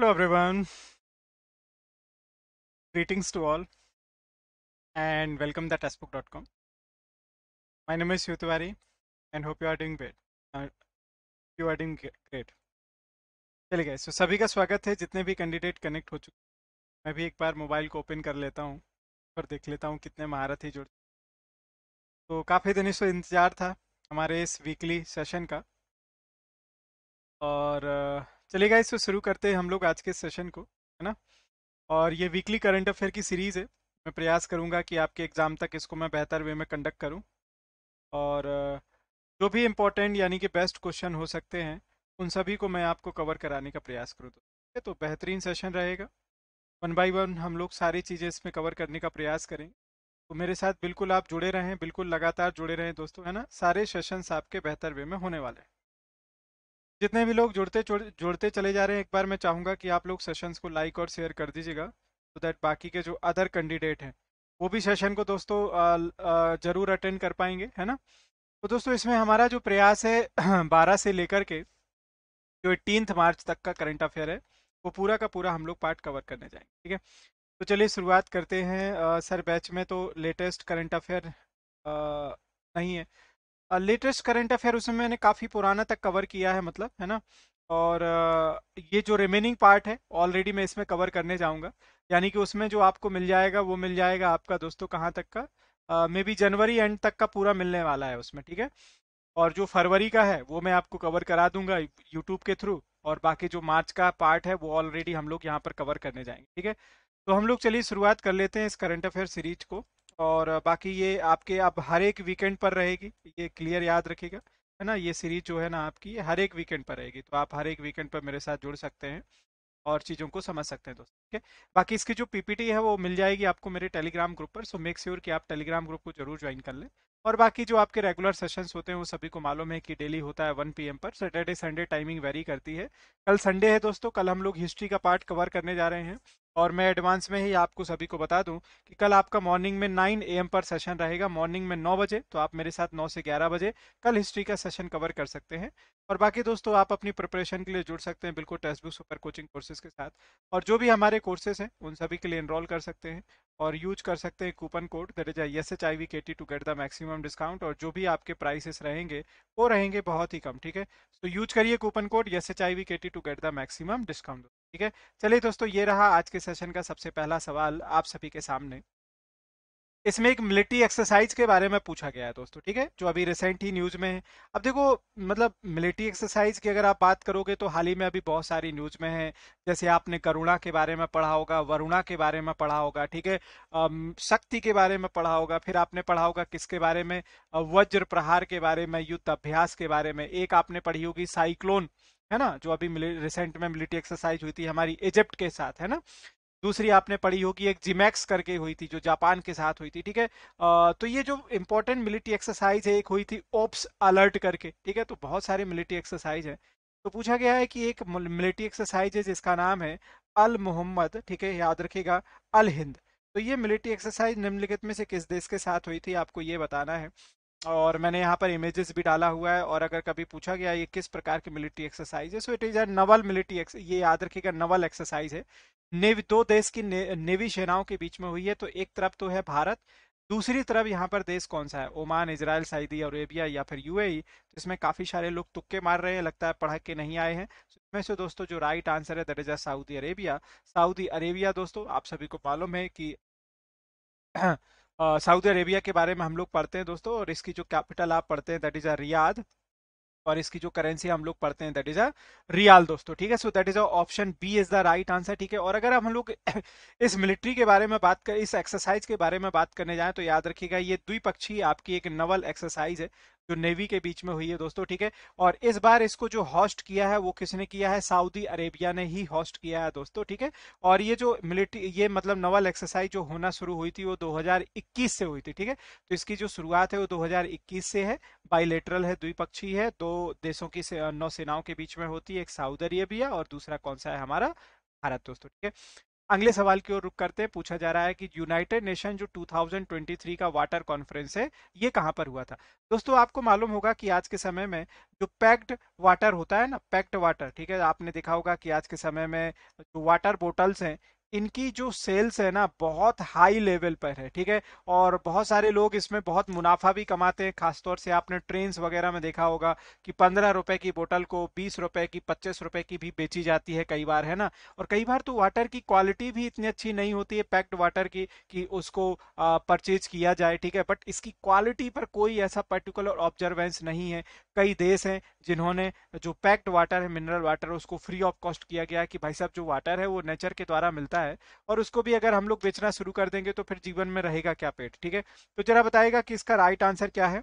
Hello everyone. Greetings to all and welcome to testbook.com. My name is Yutwari and hope you are doing great. Uh, you are doing great. चलिए गए सो सभी का स्वागत है जितने भी कैंडिडेट कनेक्ट हो चुके मैं भी एक बार मोबाइल को ओपन कर लेता हूँ और देख लेता हूँ कितने महारथी जुड़ तो काफ़ी दिनों से इंतज़ार था हमारे इस वीकली सेशन का और uh, चलिए गाइस तो शुरू करते हैं हम लोग आज के सेशन को है ना और ये वीकली करंट अफेयर की सीरीज़ है मैं प्रयास करूँगा कि आपके एग्ज़ाम तक इसको मैं बेहतर वे में कंडक्ट करूँ और जो भी इम्पोर्टेंट यानी कि बेस्ट क्वेश्चन हो सकते हैं उन सभी को मैं आपको कवर कराने का प्रयास करूँ तो ठीक है तो बेहतरीन सेशन रहेगा वन बाई वन हम लोग सारी चीज़ें इसमें कवर करने का प्रयास करेंगे तो मेरे साथ बिल्कुल आप जुड़े रहें बिल्कुल लगातार जुड़े रहें दोस्तों है ना सारे सेशंस आपके बेहतर वे में होने वाले हैं जितने भी लोग जुड़ते जुड़ते चले जा रहे हैं एक बार मैं चाहूँगा कि आप लोग सेशंस को लाइक और शेयर कर दीजिएगा तो दैट बाकी के जो अदर कैंडिडेट हैं वो भी सेशन को दोस्तों ज़रूर अटेंड कर पाएंगे है ना तो दोस्तों इसमें हमारा जो प्रयास है बारह से लेकर के जो एटीनथ मार्च तक का करंट अफेयर है वो पूरा का पूरा हम लोग पार्ट कवर करने जाएंगे ठीक है तो चलिए शुरुआत करते हैं आ, सर बैच में तो लेटेस्ट करंट अफेयर नहीं है लेटेस्ट करंट अफेयर उसमें मैंने काफ़ी पुराना तक कवर किया है मतलब है ना और ये जो रिमेनिंग पार्ट है ऑलरेडी मैं इसमें कवर करने जाऊंगा यानी कि उसमें जो आपको मिल जाएगा वो मिल जाएगा आपका दोस्तों कहाँ तक का मे बी जनवरी एंड तक का पूरा मिलने वाला है उसमें ठीक है और जो फरवरी का है वो मैं आपको कवर करा दूंगा यूट्यूब के थ्रू और बाकी जो मार्च का पार्ट है वो ऑलरेडी हम लोग यहाँ पर कवर करने जाएंगे ठीक है तो हम लोग चलिए शुरुआत कर लेते हैं इस करंट अफेयर सीरीज को और बाकी ये आपके आप हर एक वीकेंड पर रहेगी ये क्लियर याद रखिएगा है ना ये सीरीज जो है ना आपकी हर एक वीकेंड पर रहेगी तो आप हर एक वीकेंड पर मेरे साथ जुड़ सकते हैं और चीज़ों को समझ सकते हैं दोस्तों ठीक है बाकी इसकी जो पीपीटी है वो मिल जाएगी आपको मेरे टेलीग्राम ग्रुप पर सो मेक श्योर कि आप टेलीग्राम ग्रुप को जरूर ज्वाइन कर लें और बाकी जो आपके रेगुलर सेशंस होते हैं वो सभी को मालूम है कि डेली होता है 1 पीएम पर सैटरडे संडे टाइमिंग वेरी करती है कल संडे है दोस्तों कल हम लोग हिस्ट्री का पार्ट कवर करने जा रहे हैं और मैं एडवांस में ही आपको सभी को बता दूं कि कल आपका मॉर्निंग में 9 एम पर सेशन रहेगा मॉर्निंग में 9 बजे तो आप मेरे साथ 9 से 11 बजे कल हिस्ट्री का सेशन कवर कर सकते हैं और बाकी दोस्तों आप अपनी प्रिपरेशन के लिए जुड़ सकते हैं बिल्कुल Testbook super coaching courses के साथ और जो भी हमारे कोर्सेज हैं उन सभी के लिए इनरोल कर सकते हैं और यूज कर सकते हैं coupon code there is S H I V K T to get the maximum discount और जो भी आपके प्राइसेस रहेंगे वो रहेंगे बहुत ही कम ठीक है तो यूज करिए coupon code S H I V K T to get the maximum discount ठीक है चलिए दोस्तों ये रहा आज के सेशन का सबसे पहला सवाल आप सभी के सामने इसमें एक मिलिट्री एक्सरसाइज के बारे में पूछा गया है दोस्तों ठीक है जो अभी रिसेंट ही न्यूज़ में है अब देखो मतलब मिलिट्री एक्सरसाइज की अगर आप बात करोगे तो हाल ही में अभी बहुत सारी न्यूज़ में है जैसे आपने करुणा के बारे में पढ़ा होगा वरुणा के बारे में पढ़ा होगा ठीक है शक्ति के बारे में पढ़ा होगा फिर आपने पढ़ा होगा किसके बारे में वज्र प्रहार के बारे में युद्ध अभ्यास के बारे में एक आपने पढ़ी होगी साइक्लोन है ना जो अभी रिसेंट में मिलिट्री एक्सरसाइज हुई थी हमारी इजिप्ट के साथ है ना दूसरी आपने पढ़ी होगी एक जिमैक्स करके हुई थी जो जापान के साथ हुई थी ठीक है तो ये जो इम्पोर्टेंट मिलिट्री एक्सरसाइज है एक हुई थी ओप्स अलर्ट करके ठीक है तो बहुत सारे मिलिट्री एक्सरसाइज है तो पूछा गया है कि एक मिलिट्री एक्सरसाइज है जिसका नाम है अल मोहम्मद ठीक है याद रखेगा अल हिंद तो ये मिलिट्री एक्सरसाइज निम्नलिखित में से किस देश के साथ हुई थी आपको ये बताना है और मैंने यहाँ पर इमेजेस भी डाला हुआ है और अगर कभी पूछा गया ये किस प्रकार की मिलिट्री एक्सरसाइज है so it is a naval military ये याद रखिएगा नवल एक्सरसाइज है नेवी दो देश की ने, नेवी सेनाओं के बीच में हुई है तो एक तरफ तो है भारत दूसरी तरफ यहाँ पर देश कौन सा है ओमान इसराइल सऊदी अरेबिया या फिर यू e, जिसमें काफ़ी सारे लोग तुक्के मार रहे हैं लगता है पढ़ा के नहीं आए हैं इसमें से दोस्तों जो राइट आंसर है that is Saudi Arabia Saudi Arabia दोस्तों आप सभी को मालूम है कि सऊदी अरेबिया के बारे में हम लोग पढ़ते हैं दोस्तों और इसकी जो कैपिटल आप पढ़ते हैं दैट इज अ रियाद और इसकी जो करेंसी हम लोग पढ़ते हैं दैट इज अ रियाल दोस्तों ठीक है so that is a option B is the right answer ठीक है और अगर हम लोग इस मिलिट्री के बारे में बात कर इस एक्सरसाइज के बारे में बात करने जाएं तो याद रखिएगा ये द्विपक्षीय आपकी एक नवल एक्सरसाइज है जो नेवी के बीच में हुई है दोस्तों ठीक है और इस बार इसको जो हॉस्ट किया है वो किसने किया है सऊदी अरेबिया ने ही हॉस्ट किया है दोस्तों ठीक है और ये जो मिलिट्री ये मतलब नवल एक्सरसाइज जो होना शुरू हुई थी वो 2021 से हुई थी ठीक है तो इसकी जो शुरुआत है वो 2021 से है बाइलेटरल है द्विपक्षीय है दो देशों की नौसेनाओं के बीच में होती है एक सऊदी अरेबिया और दूसरा कौन सा है हमारा भारत दोस्तों ठीक है अगले सवाल की ओर रुक करते हैं पूछा जा रहा है कि यूनाइटेड नेशन जो 2023 का वाटर कॉन्फ्रेंस है ये कहाँ पर हुआ था दोस्तों आपको मालूम होगा कि आज के समय में जो पैक्ड वाटर होता है ना पैक्ड वाटर ठीक है आपने देखा होगा कि आज के समय में जो वाटर बोटल्स हैं इनकी जो सेल्स है ना बहुत हाई लेवल पर है ठीक है और बहुत सारे लोग इसमें बहुत मुनाफा भी कमाते हैं खासतौर से आपने ट्रेन वगैरह में देखा होगा कि पंद्रह रुपए की बोतल को बीस रुपए की पच्चीस रुपए की भी बेची जाती है कई बार है ना और कई बार तो वाटर की क्वालिटी भी इतनी अच्छी नहीं होती है पैक्ड वाटर की कि उसको परचेज किया जाए ठीक है बट इसकी क्वालिटी पर कोई ऐसा पर्टिकुलर ऑब्जर्वेंस नहीं है कई देश हैं जिन्होंने जो पैक्ड वाटर है मिनरल वाटर उसको फ्री ऑफ कॉस्ट किया गया कि भाई साहब जो वाटर है वो नेचर के द्वारा मिलता है वाला है और उसको भी अगर हम लोग बेचना शुरू कर देंगे तो फिर जीवन में रहेगा क्या पेट ठीक है तो जरा बताएगा कि इसका राइट आंसर क्या है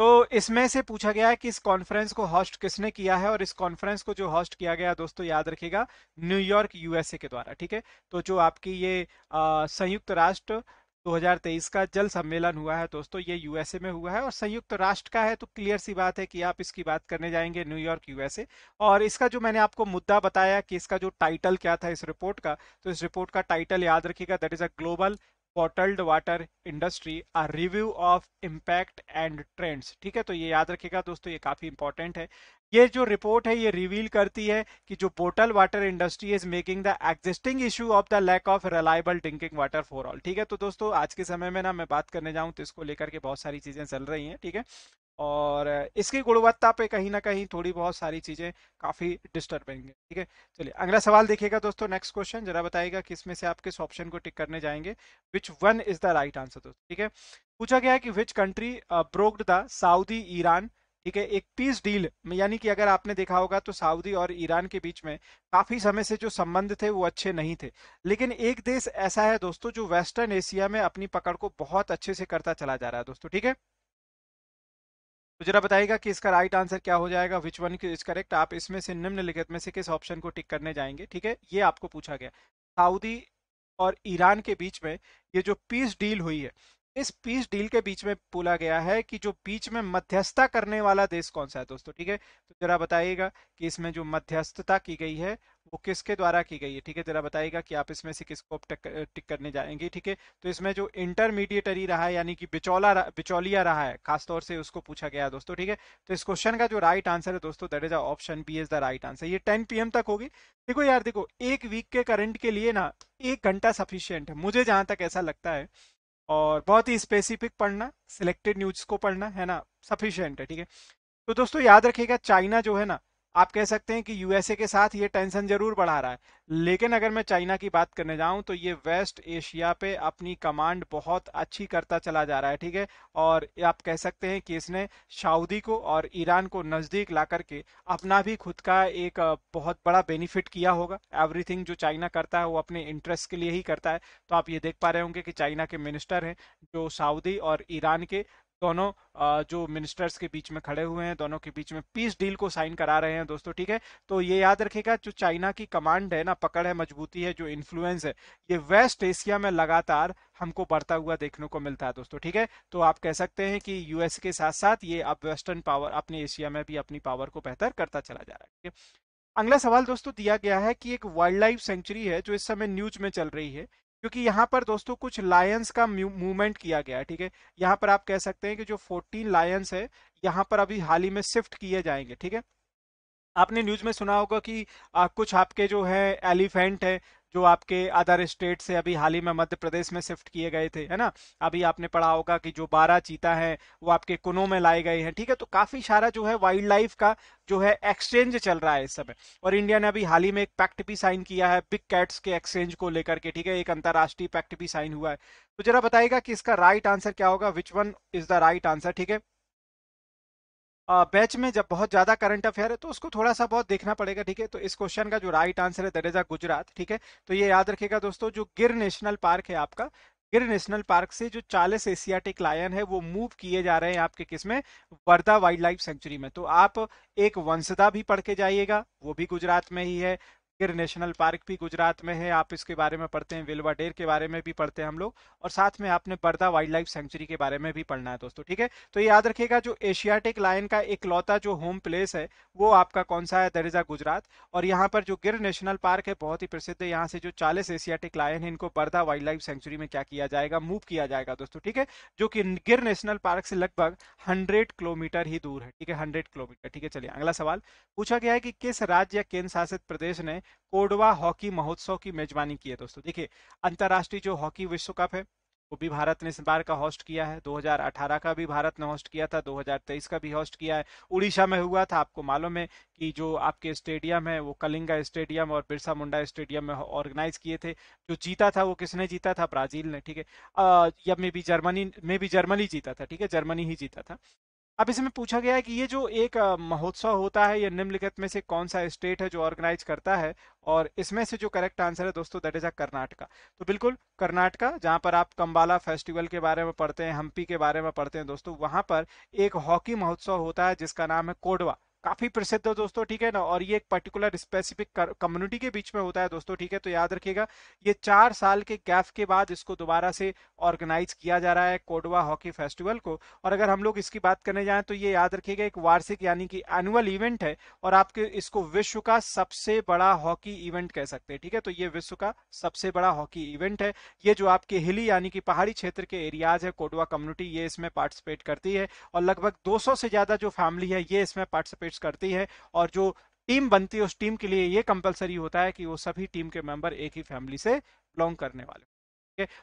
तो इसमें से पूछा गया है कि इस कॉन्फ्रेंस को हॉस्ट किसने किया है और इस कॉन्फ्रेंस को जो हॉस्ट किया गया दोस्तों याद रखेगा न्यूयॉर्क यूएसए के द्वारा ठीक है तो जो आपकी ये संयुक्त राष्ट्र 2023 का जल सम्मेलन हुआ है दोस्तों ये यूएसए में हुआ है और संयुक्त राष्ट्र का है तो क्लियर सी बात है कि आप इसकी बात करने जाएंगे न्यूयॉर्क यूएसए और इसका जो मैंने आपको मुद्दा बताया कि इसका जो टाइटल क्या था इस रिपोर्ट का तो इस रिपोर्ट का टाइटल याद रखिएगा that is a global bottled water industry a review of impact and trends ठीक है तो ये याद रखेगा दोस्तों ये काफ़ी इंपॉर्टेंट है ये जो रिपोर्ट है ये रिवील करती है कि जो bottle water industry is making the existing issue of the lack of reliable drinking water for all ठीक है तो दोस्तों आज के समय में ना मैं बात करने जाऊं तो इसको लेकर के बहुत सारी चीजें चल रही हैं ठीक है और इसकी गुणवत्ता पे कहीं ना कहीं थोड़ी बहुत सारी चीज़ें काफ़ी डिस्टर्बिंग है ठीक है चलिए अगला सवाल देखिएगा दोस्तों नेक्स्ट क्वेश्चन जरा बताएगा किस में से आप किस ऑप्शन को टिक करने जाएंगे which one is the right answer दोस्तों ठीक है पूछा गया है कि which country broked the Saudi Iran ठीक है एक पीस डील यानी कि अगर आपने देखा होगा तो सऊदी और ईरान के बीच में काफ़ी समय से जो संबंध थे वो अच्छे नहीं थे लेकिन एक देश ऐसा है दोस्तों जो वेस्टर्न एशिया में अपनी पकड़ को बहुत अच्छे से करता चला जा रहा है दोस्तों ठीक है तो जरा बताइएगा कि इसका राइट आंसर क्या हो जाएगा विच वन इज करेक्ट आप इसमें से निम्नलिखित में से किस ऑप्शन को टिक करने जाएंगे ठीक है ये आपको पूछा गया सऊदी और ईरान के बीच में ये जो पीस डील हुई है इस पीस डील के बीच में बोला गया है कि जो बीच में मध्यस्थता करने वाला देश कौन सा है दोस्तों ठीक है तो जरा बताइएगा कि इसमें जो मध्यस्थता की गई है वो किसके द्वारा की गई है ठीक है जरा बताइएगा कि आप इसमें से किसको टिक करने जाएंगे ठीक है तो इसमें जो इंटरमीडिएटरी रहा है यानी कि बिचौला बिचौलिया रहा है खासतौर से उसको पूछा गया दोस्तों ठीक है तो इस क्वेश्चन का जो राइट आंसर है दोस्तों that is option B is the right answer ये टेन पी तक होगी देखो यार देखो एक वीक के करंट के लिए ना एक घंटा सफिशियंट है मुझे जहां तक ऐसा लगता है और बहुत ही स्पेसिफिक पढ़ना सिलेक्टेड न्यूज को पढ़ना है ना सफिशियंट है ठीक है तो दोस्तों याद रखिएगा चाइना जो है ना आप कह सकते हैं कि यूएसए के साथ ये टेंशन जरूर बढ़ा रहा है लेकिन अगर मैं चाइना की बात करने जाऊं तो ये वेस्ट एशिया पे अपनी कमांड बहुत अच्छी करता चला जा रहा है ठीक है और आप कह सकते हैं कि इसने सऊदी को और ईरान को नज़दीक ला करके अपना भी खुद का एक बहुत बड़ा बेनिफिट किया होगा एवरीथिंग जो चाइना करता है वो अपने इंटरेस्ट के लिए ही करता है तो आप ये देख पा रहे होंगे कि चाइना के मिनिस्टर हैं जो सऊदी और ईरान के दोनों जो मिनिस्टर्स के बीच में खड़े हुए हैं दोनों के बीच में पीस डील को साइन करा रहे हैं दोस्तों ठीक है तो ये याद रखेगा जो चाइना की कमांड है ना पकड़ है मजबूती है जो इन्फ्लुएंस है ये वेस्ट एशिया में लगातार हमको बढ़ता हुआ देखने को मिलता है दोस्तों ठीक है तो आप कह सकते हैं कि यूएस के साथ साथ ये अब वेस्टर्न पावर अपने एशिया में भी अपनी पावर को बेहतर करता चला जा रहा है अगला सवाल दोस्तों दिया गया है कि एक वाइल्ड लाइफ सेंचुरी है जो इस समय न्यूज में चल रही है क्योंकि यहाँ पर दोस्तों कुछ लायंस का मूवमेंट किया गया ठीक है यहाँ पर आप कह सकते हैं कि जो 14 लायंस है यहाँ पर अभी हाल ही में शिफ्ट किए जाएंगे ठीक है आपने न्यूज में सुना होगा कि आ, कुछ आपके जो है एलिफेंट है जो आपके अदर स्टेट से अभी हाल ही में मध्य प्रदेश में शिफ्ट किए गए थे है ना अभी आपने पढ़ा होगा कि जो बारह चीता है वो आपके कुनों में लाए गए हैं ठीक है तो काफी सारा जो है वाइल्ड लाइफ का जो है एक्सचेंज चल रहा है इस समय और इंडिया ने अभी हाल ही में एक पैक्ट भी साइन किया है बिग कैट्स के एक्सचेंज को लेकर के ठीक है एक अंतर्राष्ट्रीय पैक्ट भी साइन हुआ है तो जरा बताएगा कि इसका राइट आंसर क्या होगा which one is the right answer ठीक है बैच में जब बहुत ज्यादा करंट अफेयर है तो उसको थोड़ा सा बहुत देखना पड़ेगा ठीक है तो इस क्वेश्चन का जो राइट आंसर है दट इज गुजरात ठीक है तो ये याद रखेगा दोस्तों जो गिर नेशनल पार्क है आपका गिर नेशनल पार्क से जो 40 एशियाटिक लायन है वो मूव किए जा रहे हैं आपके किस में वर्धा वाइल्ड लाइफ सेंचुरी में तो आप एक वंशदा भी पढ़ के जाइएगा वो भी गुजरात में ही है गिर नेशनल पार्क भी गुजरात में है आप इसके बारे में पढ़ते हैं विलवा डेर के बारे में भी पढ़ते हैं हम लोग और साथ में आपने बर्दा वाइल्ड लाइफ सेंचुरी के बारे में भी पढ़ना है दोस्तों ठीक है तो याद रखिएगा जो एशियाटिक लाइन का एक लौता जो होम प्लेस है वो आपका कौन सा है दरिजा गुजरात और यहाँ पर जो गिर नेशनल पार्क है बहुत ही प्रसिद्ध है यहाँ से जो चालीस एशियाटिक लाइन है इनको बर्दा वाइल्ड लाइफ सेंचुरी में क्या किया जाएगा मूव किया जाएगा दोस्तों ठीक है जो कि गिर नेशनल पार्क से लगभग हंड्रेड किलोमीटर ही दूर है ठीक है हंड्रेड किलोमीटर ठीक है चलिए अगला सवाल पूछा गया है कि किस राज्य या केंद्र शासित प्रदेश ने कोडवा हॉकी महोत्सव की मेजबानी की है दोस्तों देखिए अंतर्राष्ट्रीय जो हॉकी विश्व कप है वो भी भारत ने इस बार का होस्ट किया है 2018 का भी भारत ने होस्ट किया था 2023 का भी होस्ट किया है उड़ीसा में हुआ था आपको मालूम है कि जो आपके स्टेडियम है वो कलिंगा स्टेडियम और बिरसा मुंडा स्टेडियम में ऑर्गेनाइज किए थे जो जीता था वो किसने जीता था ब्राजील ने ठीक है या मे भी जर्मनी में भी जर्मनी जीता था ठीक है जर्मनी ही जीता था अब इसमें पूछा गया है कि ये जो एक महोत्सव होता है ये निम्नलिखित में से कौन सा स्टेट है जो ऑर्गेनाइज करता है और इसमें से जो करेक्ट आंसर है दोस्तों दैट इज अ कर्नाटका तो बिल्कुल कर्नाटका जहां पर आप कंबाला फेस्टिवल के बारे में पढ़ते हैं हम्पी के बारे में पढ़ते हैं दोस्तों वहां पर एक हॉकी महोत्सव होता है जिसका नाम है कोडवा काफी प्रसिद्ध है दोस्तों ठीक है ना और ये एक पर्टिकुलर स्पेसिफिक कम्युनिटी के बीच में होता है दोस्तों ठीक है तो याद रखिएगा ये चार साल के गैप के बाद इसको दोबारा से ऑर्गेनाइज किया जा रहा है कोडवा हॉकी फेस्टिवल को और अगर हम लोग इसकी बात करने जाए तो ये याद रखिएगा एक वार्षिक यानी कि एनुअल इवेंट है और आपके इसको विश्व का सबसे बड़ा हॉकी इवेंट कह सकते हैं ठीक है तो ये विश्व का सबसे बड़ा हॉकी इवेंट है ये जो आपके हिली यानी कि पहाड़ी क्षेत्र के एरियाज है कोडवा कम्युनिटी ये इसमें पार्टिसिपेट करती है और लगभग दो से ज्यादा जो फैमिली है ये इसमें पार्टिसिपेट कोशिश करती है और जो टीम बनती है उस टीम के लिए ये कंपलसरी होता है कि वो सभी टीम के मेंबर एक ही फैमिली से बिलोंग करने वाले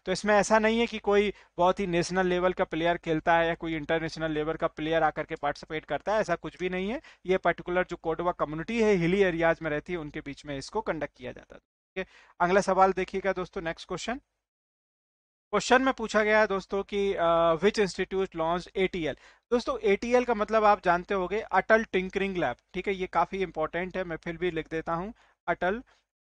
तो इसमें ऐसा नहीं है कि कोई बहुत ही नेशनल लेवल का प्लेयर खेलता है या कोई इंटरनेशनल लेवल का प्लेयर आकर के पार्टिसिपेट करता है ऐसा कुछ भी नहीं है ये पर्टिकुलर जो कोडवा कम्युनिटी है हिली एरियाज में रहती है उनके बीच में इसको कंडक्ट किया जाता है ठीक है अगला सवाल देखिएगा दोस्तों नेक्स्ट क्वेश्चन क्वेश्चन में पूछा गया है दोस्तों कि विच इंस्टीट्यूट लॉन्च एटीएल दोस्तों एटीएल का मतलब आप जानते होंगे अटल टिंकरिंग लैब ठीक है ये काफ़ी इंपॉर्टेंट है मैं फिर भी लिख देता हूँ अटल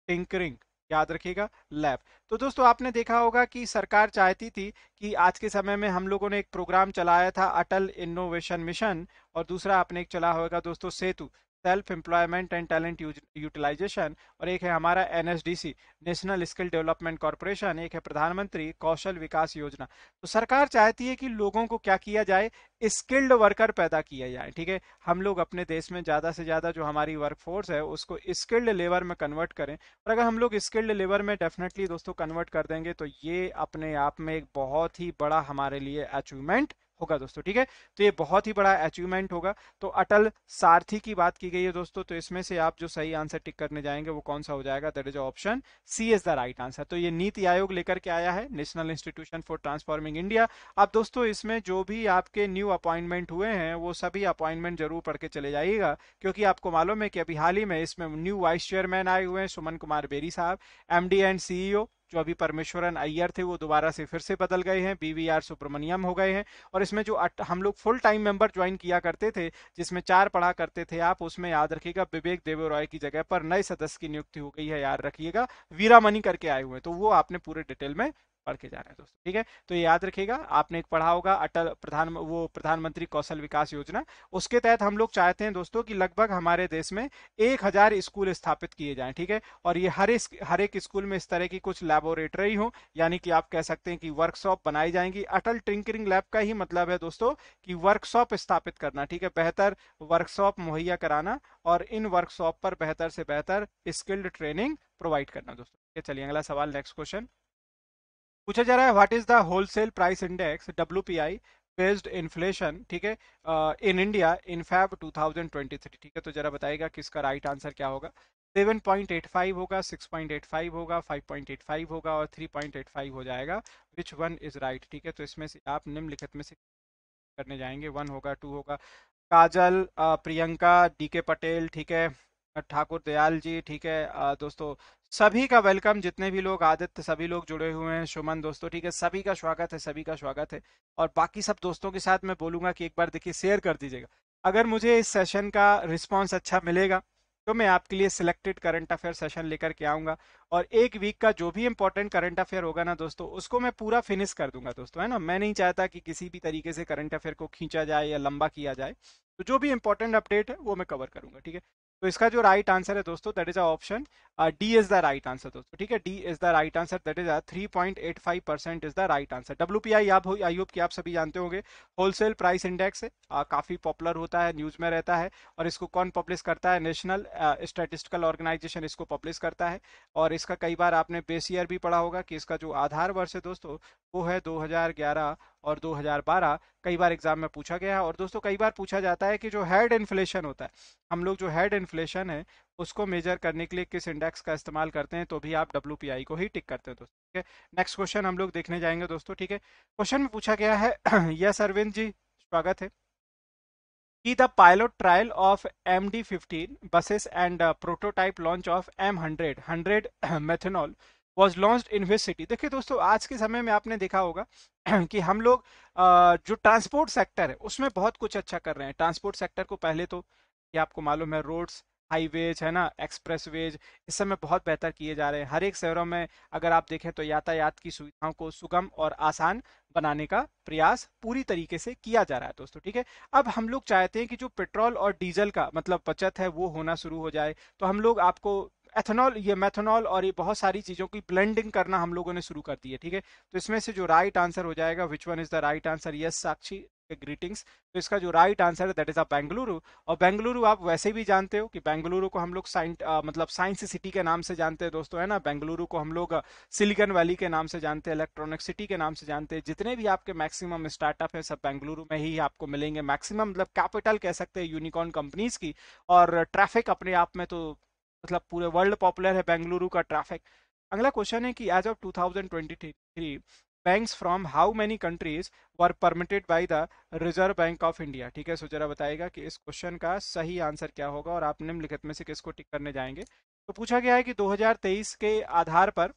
टिंकरिंग याद रखिएगा लैब तो दोस्तों आपने देखा होगा कि सरकार चाहती थी कि आज के समय में हम लोगों ने एक प्रोग्राम चलाया था अटल इनोवेशन मिशन और दूसरा आपने एक चला होगा दोस्तों SETU self employment and talent utilization और एक है हमारा an national skill development corporation एक है प्रधानमंत्री कौशल विकास योजना तो सरकार चाहती है कि लोगों को क्या किया जाए स्किल्ड वर्कर पैदा किया जाए ठीक है हम लोग अपने देश में ज़्यादा से ज़्यादा जो हमारी वर्कफोर्स है उसको स्किल्ड लेबर में कन्वर्ट करें और अगर हम लोग स्किल्ड लेबर में डेफिनेटली दोस्तों कन्वर्ट कर देंगे तो ये अपने आप में एक बहुत ही बड़ा हमारे लिए अचीवमेंट होगा दोस्तों ठीक है तो ये बहुत ही बड़ा अचीवमेंट होगा तो अटल सारथी की बात की गई है दोस्तों तो इसमें से आप जो सही आंसर टिक करने जाएंगे वो कौन सा हो जाएगा that is option C is the right answer तो ये नीति आयोग लेकर के आया है national institution for transforming India अब दोस्तों इसमें जो भी आपके न्यू अपॉइंटमेंट हुए हैं वो सभी अपॉइंटमेंट जरूर पढ़ के चले जाइएगा क्योंकि आपको मालूम है कि अभी हाल ही में इसमें न्यू वाइस चेयरमैन आए हुए हैं सुमन कुमार बेरी साहब एम एंड सीईओ जो अभी परमेश्वरन अय्यर थे वो दोबारा से फिर से बदल गए हैं आर सुब्रमण्यम हो गए हैं और इसमें जो हम लोग फुल टाइम मेंबर ज्वाइन किया करते थे जिसमें चार पढ़ा करते थे आप उसमें याद रखिएगा विवेक देव रॉय की जगह पर नए सदस्य की नियुक्ति हो गई है याद रखिएगा वीरामणि करके आए हुए तो वो आपने पूरे डिटेल में पढ़ के जा रहे हैं दोस्तों ठीक है तो ये याद रखिएगा आपने एक पढ़ा होगा अटल प्रधान वो प्रधानमंत्री कौशल विकास योजना उसके तहत हम लोग चाहते हैं दोस्तों कि लगभग हमारे देश में एक हजार स्कूल स्थापित किए जाएं ठीक है और ये हर इस, हर एक स्कूल में इस तरह की कुछ लेबोरेटरी हो यानी कि आप कह सकते हैं कि वर्कशॉप बनाई जाएंगी अटल ट्रिंकरिंग लैब का ही मतलब है दोस्तों की वर्कशॉप स्थापित करना ठीक है बेहतर वर्कशॉप मुहैया कराना और इन वर्कशॉप पर बेहतर से बेहतर स्किल्ड ट्रेनिंग प्रोवाइड करना दोस्तों चलिए अगला सवाल नेक्स्ट क्वेश्चन पूछा जा रहा है what is the wholesale price index W based inflation ठीक है इन इंडिया इन फैब 2023 ठीक है तो जरा बताएगा कि इसका राइट आंसर क्या होगा 7.85 होगा 6.85 होगा 5.85 होगा और 3.85 हो जाएगा विच वन इज राइट ठीक है तो इसमें से आप निम्नलिखित में से करने जाएंगे वन होगा टू होगा काजल प्रियंका डी के पटेल ठीक है ठाकुर दयाल जी ठीक है दोस्तों सभी का वेलकम जितने भी लोग आदित्य सभी लोग जुड़े हुए हैं सुमन दोस्तों ठीक है सभी का स्वागत है सभी का स्वागत है और बाकी सब दोस्तों के साथ मैं बोलूंगा कि एक बार देखिए शेयर कर दीजिएगा अगर मुझे इस सेशन का रिस्पॉन्स अच्छा मिलेगा तो मैं आपके लिए सिलेक्टेड करंट अफेयर सेशन लेकर के आऊंगा और एक वीक का जो भी इंपॉर्टेंट करंट अफेयर होगा ना दोस्तों उसको मैं पूरा फिनिश कर दूंगा दोस्तों है ना मैं नहीं चाहता कि किसी भी तरीके से करंट अफेयर को खींचा जाए या लंबा किया जाए तो जो भी इंपॉर्टेंट अपडेट है वो मैं कवर करूंगा ठीक है तो इसका जो राइट आंसर है दोस्तों that is a option D is the right answer दोस्तों ठीक है D is the right answer that is three point eight five percent is the right answer W P I आप आई होप कि आप सभी जानते होंगे होलसेल प्राइस इंडेक्स काफी पॉपुलर होता है न्यूज में रहता है और इसको कौन पब्लिश करता है नेशनल स्टेटिस्टिकल ऑर्गेनाइजेशन इसको पब्लिश करता है और इसका कई बार आपने बेस ईयर भी पढ़ा होगा कि इसका जो आधार वर्ष है दोस्तों वो है दो और 2012 कई बार एग्जाम में पूछा गया है और दोस्तों कई बार पूछा जाता है कि जो हेड इन्फ्लेशन होता है हम लोग जो हेड इन्फ्लेशन है उसको मेजर करने के लिए किस इंडेक्स का इस्तेमाल करते हैं तो भी आप डब्ल्यू को ही टिक करते हैं दोस्तों ठीक है नेक्स्ट क्वेश्चन हम लोग देखने जाएंगे दोस्तों ठीक है क्वेश्चन में पूछा गया है यस अरविंद जी स्वागत है कि the pilot trial of M D fifteen buses and prototype launch of M hundred hundred methanol was launch in this city देखिए दोस्तों आज के समय में आपने देखा होगा कि हम लोग जो ट्रांसपोर्ट सेक्टर है उसमें बहुत कुछ अच्छा कर रहे हैं ट्रांसपोर्ट सेक्टर को पहले तो ये आपको मालूम है रोड्स हाईवेज है ना एक्सप्रेस वेज इस समय बहुत बेहतर किए जा रहे हैं हर एक शहरों में अगर आप देखें तो यातायात की सुविधाओं को सुगम और आसान बनाने का प्रयास पूरी तरीके से किया जा रहा है दोस्तों ठीक है अब हम लोग चाहते हैं कि जो पेट्रोल और डीजल का मतलब बचत है वो होना शुरू हो जाए तो हम लोग आपको एथेनॉल ये मेथनॉल और ये बहुत सारी चीज़ों की ब्लेंडिंग करना हम लोगों ने शुरू कर दी है ठीक है तो इसमें से जो राइट आंसर हो जाएगा which one is the right answer yes Sakshi greetings तो इसका जो राइट आंसर है दैट इज अ बेंगलुरु और बेंगलुरु आप वैसे भी जानते हो कि बेंगलुरु को हम लोग साइंट मतलब साइंस सिटी के नाम से जानते हैं दोस्तों है ना बेंगलुरु को हम लोग सिलिकन वैली के नाम से जानते हैं इलेक्ट्रॉनिक सिटी के नाम से जानते हैं जितने भी आपके मैक्सिमम स्टार्टअप है सब बेंगलुरु में ही आपको मिलेंगे मैक्सिमम मतलब कैपिटल कह सकते हैं यूनिकॉर्न कंपनीज की और ट्रैफिक अपने आप में तो मतलब पूरे वर्ल्ड पॉपुलर है बेंगलुरु का ट्रैफिक अगला क्वेश्चन है कि as of three bank from how many countries were permitted by the Reserve Bank of India ठीक है सो जरा बताएगा कि इस क्वेश्चन का सही आंसर क्या होगा और आप निम्नलिखित में से किसको टिक करने जाएंगे तो पूछा गया है कि 2023 के आधार पर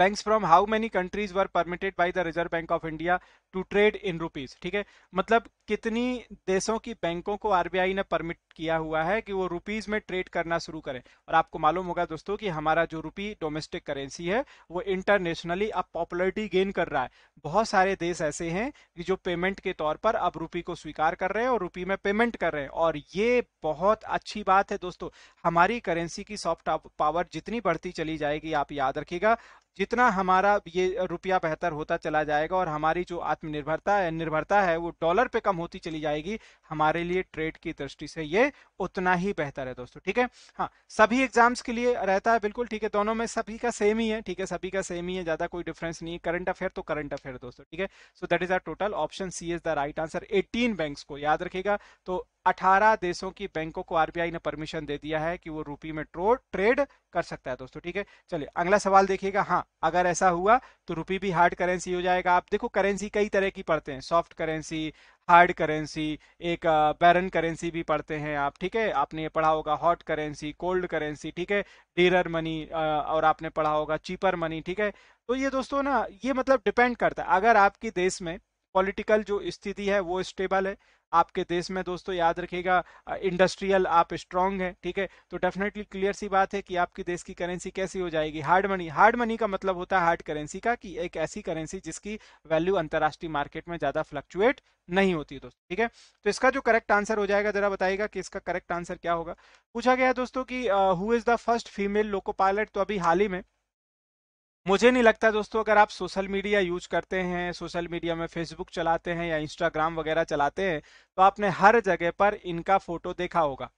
bank from how many countries were permitted by the Reserve Bank of India to trade in rupees ठीक है मतलब कितनी देशों की बैंकों को आरबीआई ने परमिट किया हुआ है कि वो रुपीज में ट्रेड करना शुरू करें और आपको मालूम होगा दोस्तों कि हमारा जो रुपी डोमेस्टिक करेंसी है वो इंटरनेशनली अब पॉपुलरिटी गेन कर रहा है बहुत सारे देश ऐसे हैं कि जो पेमेंट के तौर पर अब रुपी को स्वीकार कर रहे हैं और रुपी में पेमेंट कर रहे हैं और ये बहुत अच्छी बात है दोस्तों हमारी करेंसी की सॉफ्ट पावर जितनी बढ़ती चली जाएगी आप याद रखिएगा जितना हमारा ये रुपया बेहतर होता चला जाएगा और हमारी जो आत्मनिर्भरता है निर्भरता है वो डॉलर पे कम होती चली जाएगी हमारे लिए ट्रेड की दृष्टि से ये उतना ही बेहतर है दोस्तों ठीक है हाँ सभी एग्जाम्स के लिए रहता है बिल्कुल ठीक है दोनों में सभी का सेम ही है ठीक है सभी का सेम ही है ज्यादा कोई डिफरेंस नहीं है करंट अफेयर तो करंट अफेयर दोस्तों ठीक है so that is our total option C is the right answer eighteen bank को याद रखेगा तो 18 देशों की बैंकों को आरबीआई ने परमिशन दे दिया है कि वो रुपी में ट्रेड कर सकता है दोस्तों ठीक है चलिए अगला सवाल देखिएगा हाँ अगर ऐसा हुआ तो रुपी भी हार्ड करेंसी हो जाएगा आप देखो करेंसी कई तरह की पढ़ते हैं सॉफ्ट करेंसी हार्ड करेंसी एक बैरन करेंसी भी पढ़ते हैं आप ठीक है आपने ये पढ़ा होगा हॉट करेंसी कोल्ड करेंसी ठीक है डीरर मनी और आपने पढ़ा होगा चीपर मनी ठीक है तो ये दोस्तों ना ये मतलब डिपेंड करता है अगर आपके देश में पॉलिटिकल जो स्थिति है वो स्टेबल है आपके देश में दोस्तों याद रखिएगा इंडस्ट्रियल आप स्ट्रांग है ठीक है तो डेफिनेटली क्लियर सी बात है कि आपकी देश की करेंसी कैसी हो जाएगी हार्ड मनी हार्ड मनी का मतलब होता है हार्ड करेंसी का कि एक ऐसी करेंसी जिसकी वैल्यू अंतर्राष्ट्रीय मार्केट में ज्यादा फ्लक्चुएट नहीं होती दोस्तों ठीक है तो इसका जो करेक्ट आंसर हो जाएगा जरा बताइएगा कि इसका करेक्ट आंसर क्या होगा पूछा गया दोस्तों की who is the first female loco pilot तो अभी हाल ही में मुझे नहीं लगता दोस्तों अगर आप सोशल मीडिया यूज करते हैं सोशल मीडिया में फेसबुक चलाते हैं या इंस्टाग्राम वगैरह चलाते हैं तो आपने हर जगह पर इनका फोटो देखा होगा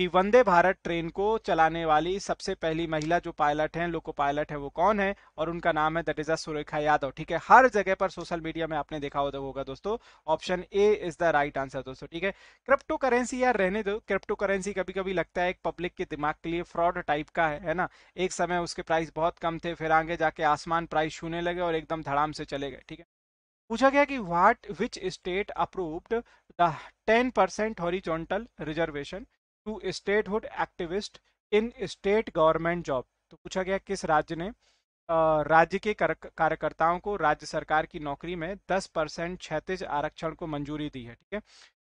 कि वंदे भारत ट्रेन को चलाने वाली सबसे पहली महिला जो पायलट हैं लोको पायलट है वो कौन है और उनका नाम है that is a Surekha Yadav ठीक है हर जगह पर सोशल मीडिया में आपने देखा होगा दोस्तों option A is the right answer दोस्तों ठीक है क्रिप्टो करेंसी यार रहने दो क्रिप्टो करेंसी कभी कभी लगता है पब्लिक के दिमाग के लिए फ्रॉड टाइप का है है ना एक समय उसके प्राइस बहुत कम थे फिर आगे जाके आसमान प्राइस छूने लगे और एकदम धड़ाम से चले गए ठीक है पूछा गया कि what which state approved the ten percent horizontal reservation to statehood activist in state government job तो पूछा गया किस राज्य ने राज्य के कार्यकर्ताओं को राज्य सरकार की नौकरी में 10 परसेंट क्षेत्र आरक्षण को मंजूरी दी है ठीक है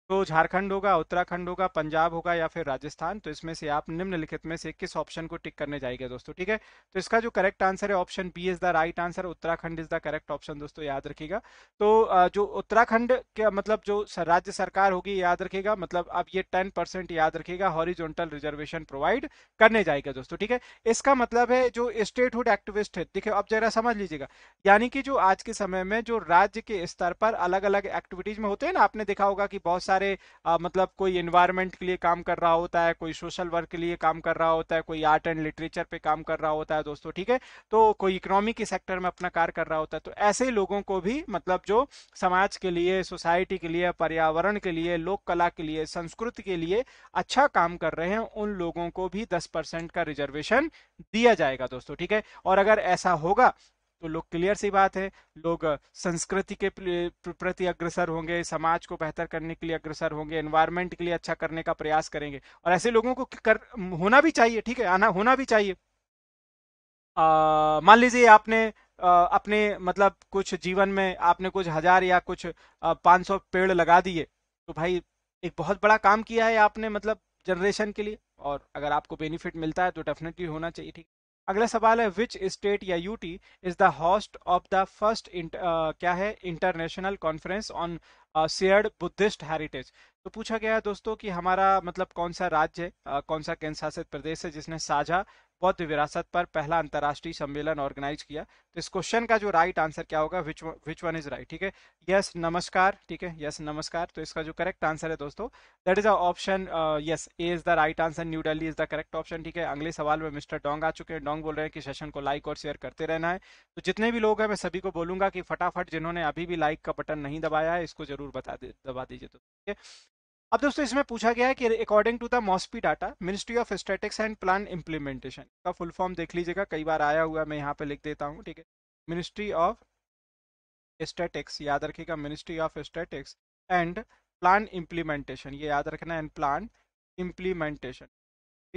तो झारखंड होगा उत्तराखंड होगा पंजाब होगा या फिर राजस्थान तो इसमें से आप निम्नलिखित में से किस ऑप्शन को टिक करने जाएंगे दोस्तों ठीक है तो इसका जो करेक्ट आंसर है option B is the right answer Uttarakhand is the correct option दोस्तों याद रखिएगा तो जो उत्तराखंड का मतलब जो राज्य सरकार होगी याद रखेगा मतलब आप ये टेन परसेंट याद रखेगा हॉरिजोनटल रिजर्वेशन प्रोवाइड करने जाएगा दोस्तों ठीक है इसका मतलब है जो स्टेटहुड एक्टिविस्ट है देखिए आप जरा समझ लीजिएगा यानी कि जो आज के समय में जो राज्य के स्तर पर अलग अलग एक्टिविटीज में होते हैं ना आपने देखा होगा कि बहुत सारे सारे आ, मतलब कोई इन्वायरमेंट के लिए काम कर रहा होता है कोई सोशल वर्क के लिए काम कर रहा होता है कोई आर्ट एंड लिटरेचर पे काम कर रहा होता है दोस्तों ठीक है तो कोई इकोनॉमी के सेक्टर में अपना कार्य कर रहा होता है तो ऐसे लोगों को भी मतलब जो समाज के लिए सोसाइटी के लिए पर्यावरण के लिए लोक कला के लिए संस्कृति के लिए अच्छा काम कर रहे हैं उन लोगों को भी दस का रिजर्वेशन दिया जाएगा दोस्तों ठीक है और अगर ऐसा होगा तो लोग क्लियर सी बात है लोग संस्कृति के प्रति अग्रसर होंगे समाज को बेहतर करने के लिए अग्रसर होंगे एनवायरमेंट के लिए अच्छा करने का प्रयास करेंगे और ऐसे लोगों को कर होना भी चाहिए ठीक है आना होना भी चाहिए मान लीजिए आपने आ, अपने मतलब कुछ जीवन में आपने कुछ हजार या कुछ पाँच सौ पेड़ लगा दिए तो भाई एक बहुत बड़ा काम किया है आपने मतलब जनरेशन के लिए और अगर आपको बेनिफिट मिलता है तो डेफिनेटली होना चाहिए ठीक अगला सवाल है विच स्टेट या UT is the host of the first क्या है international conference on shared Buddhist heritage तो पूछा गया है दोस्तों कि हमारा मतलब कौन सा राज्य है कौन सा केंद्र शासित प्रदेश है जिसने साझा बौद्ध विरासत पर पहला अंतर्राष्ट्रीय सम्मेलन ऑर्गेनाइज किया तो इस क्वेश्चन का जो राइट आंसर क्या होगा which which one is right ठीक है यस नमस्कार ठीक है यस नमस्कार तो इसका जो करेक्ट आंसर है दोस्तों that is a option yes A is the right answer New Delhi is the correct option ठीक है अगले सवाल में मिस्टर डोंग आ चुके हैं डोंग बोल रहे हैं कि सेशन को लाइक और शेयर करते रहना है तो जितने भी लोग हैं मैं सभी को बोलूंगा कि फटाफट जिन्होंने अभी भी लाइक का बटन नहीं दबाया है इसको जरूर बता दे दबा दीजिए तो ठीक है अब दोस्तों इसमें पूछा गया है कि according to the MoSPI data ministry of statics and plan implementation का फुल फॉर्म देख लीजिएगा कई बार आया हुआ मैं यहाँ पे लिख देता हूँ ठीक है मिनिस्ट्री ऑफ स्टेटिक्स याद रखिएगा ministry of statics and plan implementation ये याद रखना एंड प्लान इम्प्लीमेंटेशन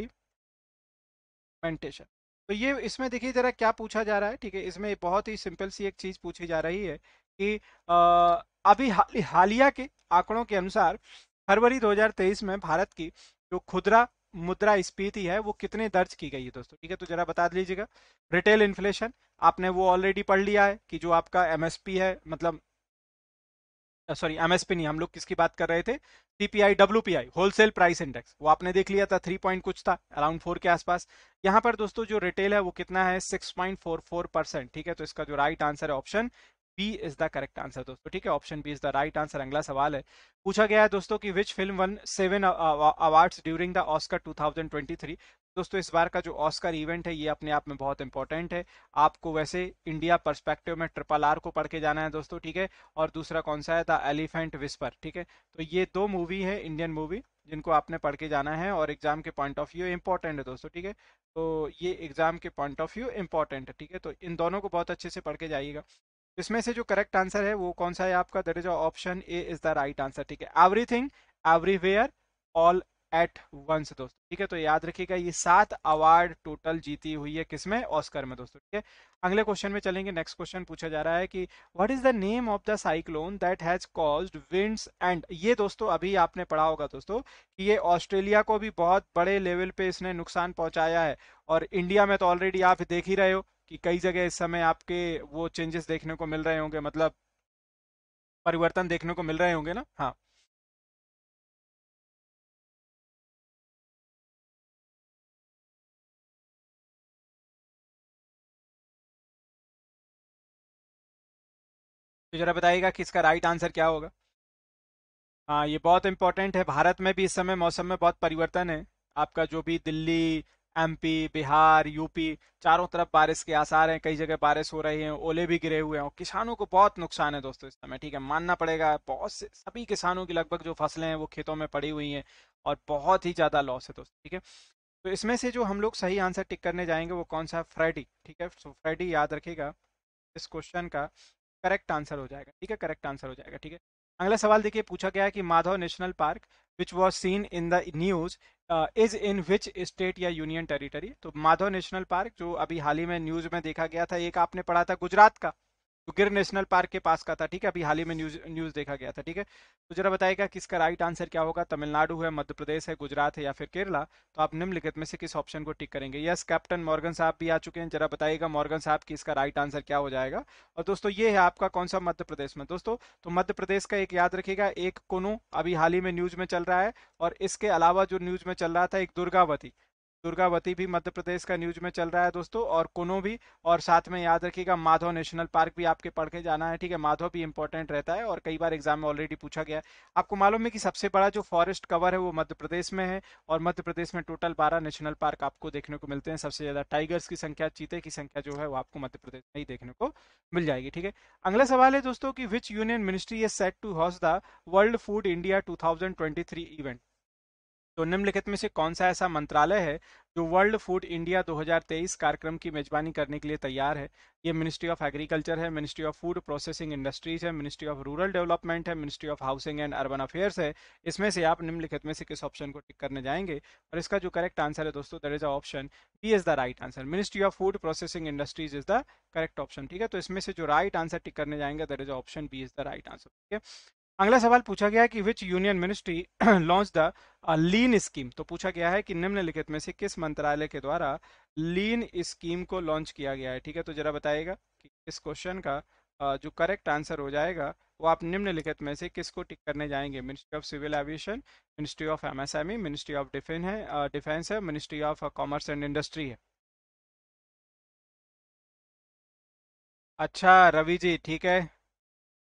इम्प्लीमेंटेशन तो ये इसमें देखिए जरा क्या पूछा जा रहा है ठीक है इसमें बहुत ही सिंपल सी एक चीज़ पूछी जा रही है कि आ, अभी हालिया के आंकड़ों के अनुसार फरवरी 2023 में भारत की जो खुदरा मुद्रा स्फीति है वो कितने दर्ज की गई है दोस्तों ठीक है तो जरा बता दीजिएगा रिटेल इन्फ्लेशन आपने वो ऑलरेडी पढ़ लिया है कि जो आपका एमएसपी है मतलब सॉरी एमएसपी नहीं हम लोग किसकी बात कर रहे थे CPI I wholesale price index वो आपने देख लिया था थ्री पॉइंट कुछ था अराउंड फोर के आसपास यहाँ पर दोस्तों जो रिटेल है वो कितना है six point four four percent ठीक है तो इसका जो राइट आंसर है option B is the correct answer दोस्तों ठीक है option B is the right answer अगला सवाल है पूछा गया है दोस्तों कि which film won seven awards during the Oscar 2023 दोस्तों इस बार का जो ऑस्कर इवेंट है ये अपने आप में बहुत इंपॉर्टेंट है आपको वैसे इंडिया परस्पेक्टिव में ट्रिपल आर को पढ़ के जाना है दोस्तों ठीक है और दूसरा कौन सा है द एलिफेंट विस्पर ठीक है तो ये दो मूवी है इंडियन मूवी जिनको आपने पढ़ के जाना है और एग्जाम के पॉइंट ऑफ व्यू इंपॉर्टेंट है दोस्तों ठीक है तो ये एग्जाम के पॉइंट ऑफ व्यू इंपॉर्टेंट है ठीक है तो इन दोनों को बहुत अच्छे से पढ़ के जाइएगा इसमें से जो करेक्ट आंसर है वो कौन सा है आपका that is option A is the right answer ठीक है everything everywhere all at once दोस्तों ठीक है तो याद रखिएगा ये सात अवार्ड टोटल जीती हुई है किसमें ऑस्कर में दोस्तों ठीक है अगले क्वेश्चन में चलेंगे नेक्स्ट क्वेश्चन पूछा जा रहा है कि what is the name of the cyclone that has caused winds and ये दोस्तों अभी आपने पढ़ा होगा दोस्तों कि ये ऑस्ट्रेलिया को भी बहुत बड़े लेवल पे इसने नुकसान पहुंचाया है और इंडिया में तो ऑलरेडी आप देख ही रहे हो कि कई जगह इस समय आपके वो चेंजेस देखने को मिल रहे होंगे मतलब परिवर्तन देखने को मिल रहे होंगे ना हाँ तो जरा बताइएगा कि इसका राइट आंसर क्या होगा हाँ ये बहुत इंपॉर्टेंट है भारत में भी इस समय मौसम में बहुत परिवर्तन है आपका जो भी दिल्ली एमपी बिहार यूपी चारों तरफ बारिश के आसार हैं कई जगह बारिश हो रही है ओले भी गिरे हुए हैं और किसानों को बहुत नुकसान है दोस्तों इस समय ठीक है मानना पड़ेगा बहुत से सभी किसानों की लगभग जो फसलें हैं वो खेतों में पड़ी हुई हैं और बहुत ही ज़्यादा लॉस है दोस्तों ठीक है तो इसमें से जो हम लोग सही आंसर टिक करने जाएंगे वो कौन सा फ्राइडे ठीक है सो फ्रेडी याद रखेगा इस क्वेश्चन का करेक्ट आंसर हो जाएगा ठीक है करेक्ट आंसर हो जाएगा ठीक है अगला सवाल देखिए पूछा गया है कि Madhav national park which was seen in the news is in which state या यूनियन टेरिटरी तो माधव नेशनल पार्क जो अभी हाल ही में न्यूज में देखा गया था एक आपने पढ़ा था गुजरात का तो गिर नेशनल पार्क के पास का था ठीक है अभी हाल ही में न्यूज न्यूज देखा गया था ठीक है तो जरा बताएगा कि इसका राइट आंसर क्या होगा तमिलनाडु है मध्य प्रदेश है गुजरात है या फिर केरला तो आप निम्नलिखित में से किस ऑप्शन को टिक करेंगे यस कैप्टन मॉर्गन साहब भी आ चुके हैं जरा बताइएगा मॉर्गन साहब कि इसका राइट आंसर क्या हो जाएगा और दोस्तों ये है आपका कौन सा मध्य प्रदेश में दोस्तों तो मध्य प्रदेश का एक याद रखेगा एक कोनू अभी हाल ही में न्यूज में चल रहा है और इसके अलावा जो न्यूज में चल रहा था एक दुर्गावती दुर्गावती भी मध्य प्रदेश का न्यूज में चल रहा है दोस्तों और कोनो भी और साथ में याद रखिएगा माधव नेशनल पार्क भी आपके पढ़ के जाना है ठीक है माधव भी इंपॉर्टेंट रहता है और कई बार एग्जाम में ऑलरेडी पूछा गया है आपको मालूम है कि सबसे बड़ा जो फॉरेस्ट कवर है वो मध्य प्रदेश में है और मध्य प्रदेश में टोटल बारह नेशनल पार्क आपको देखने को मिलते हैं सबसे ज्यादा टाइगर्स की संख्या चीते की संख्या जो है वो आपको मध्य प्रदेश में ही देखने को मिल जाएगी ठीक है अगला सवाल है दोस्तों की which union ministry is set to host the world food India two event तो निम्नलिखित में से कौन सा ऐसा मंत्रालय है जो वर्ल्ड फूड इंडिया 2023 कार्यक्रम की मेजबानी करने के लिए तैयार है ये मिनिस्ट्री ऑफ एग्रीकल्चर है ministry of food processing industries है मिनिस्ट्री ऑफ रूरल डेवलपमेंट है ministry of housing and urban affairs है इसमें से आप निम्नलिखित में से किस ऑप्शन को टिक करने जाएंगे और इसका जो करेक्ट आंसर है दोस्तों that is a option B is the right answer ministry of food processing industries is the correct option ठीक है तो इसमें से जो राइट आंसर टिक करने जाएंगे that is option B is the right answer ठीक है अगला सवाल पूछा गया है कि which union ministry launch the lean scheme तो पूछा गया है कि निम्नलिखित में से किस मंत्रालय के द्वारा लीन स्कीम को लॉन्च किया गया है ठीक है तो जरा बताइएगा कि इस क्वेश्चन का uh, जो करेक्ट आंसर हो जाएगा वो आप निम्नलिखित में से किसको टिक करने जाएंगे ministry of civil aviation ministry of MSME ministry of defence है डिफेंस uh, है ministry of commerce and industry है अच्छा रवि जी ठीक है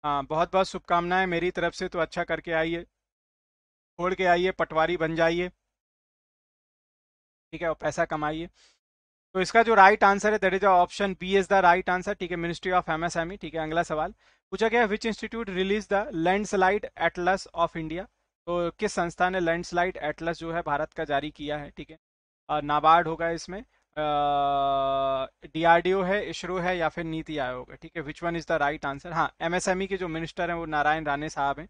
हाँ बहुत बहुत शुभकामनाएं मेरी तरफ से तो अच्छा करके आइए छोड़ के आइए पटवारी बन जाइए ठीक है और पैसा कमाइए तो इसका जो राइट आंसर है that is option B is the right answer ठीक है मिनिस्ट्री ऑफ एमएसएमई ठीक है अगला सवाल पूछा गया which institute release the landslide atlas of India तो किस संस्था ने लैंडस्लाइड एटलस जो है भारत का जारी किया है ठीक है नाबार्ड होगा इसमें डीआरडीओ है इसरो है या फिर नीति आयोग है ठीक है which one is the right answer हाँ एमएसएमई e के जो मिनिस्टर हैं वो नारायण राणे साहब हैं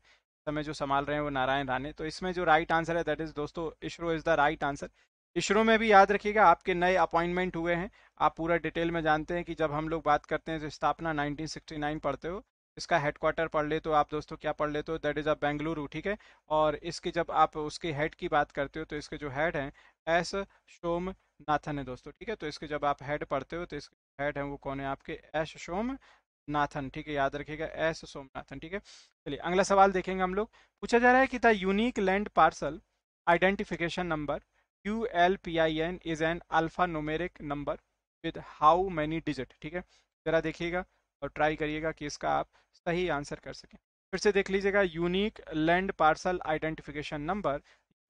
समय जो संभाल रहे हैं वो नारायण राणे तो इसमें जो राइट आंसर है दैट इज़ दोस्तों ISRO is the right answer ISRO में भी याद रखिएगा आपके नए अपॉइंटमेंट हुए हैं आप पूरा डिटेल में जानते हैं कि जब हम लोग बात करते हैं तो स्थापना 1969 पढ़ते हो इसका हेडक्वार्टर पढ़ ले तो आप दोस्तों क्या पढ़ लेते हो दैट इज़ अ बेंगलुरु ठीक है और इसके जब आप उसके हेड की बात करते हो तो इसके जो हेड हैं एस शोम नाथन है दोस्तों ठीक है तो इसके जब आप हेड पढ़ते हो तो इसके हेड है वो कौन है आपके एश सोम नाथन ठीक है याद रखिएगा एस सोमनाथन ठीक है चलिए अगला सवाल देखेंगे हम लोग पूछा जा रहा है कि the unique land parcel identification number U L P I N is an alpha numeric number with how many digit ठीक है ज़रा देखिएगा और ट्राई करिएगा कि इसका आप सही आंसर कर सकें फिर से देख लीजिएगा unique land parcel identification number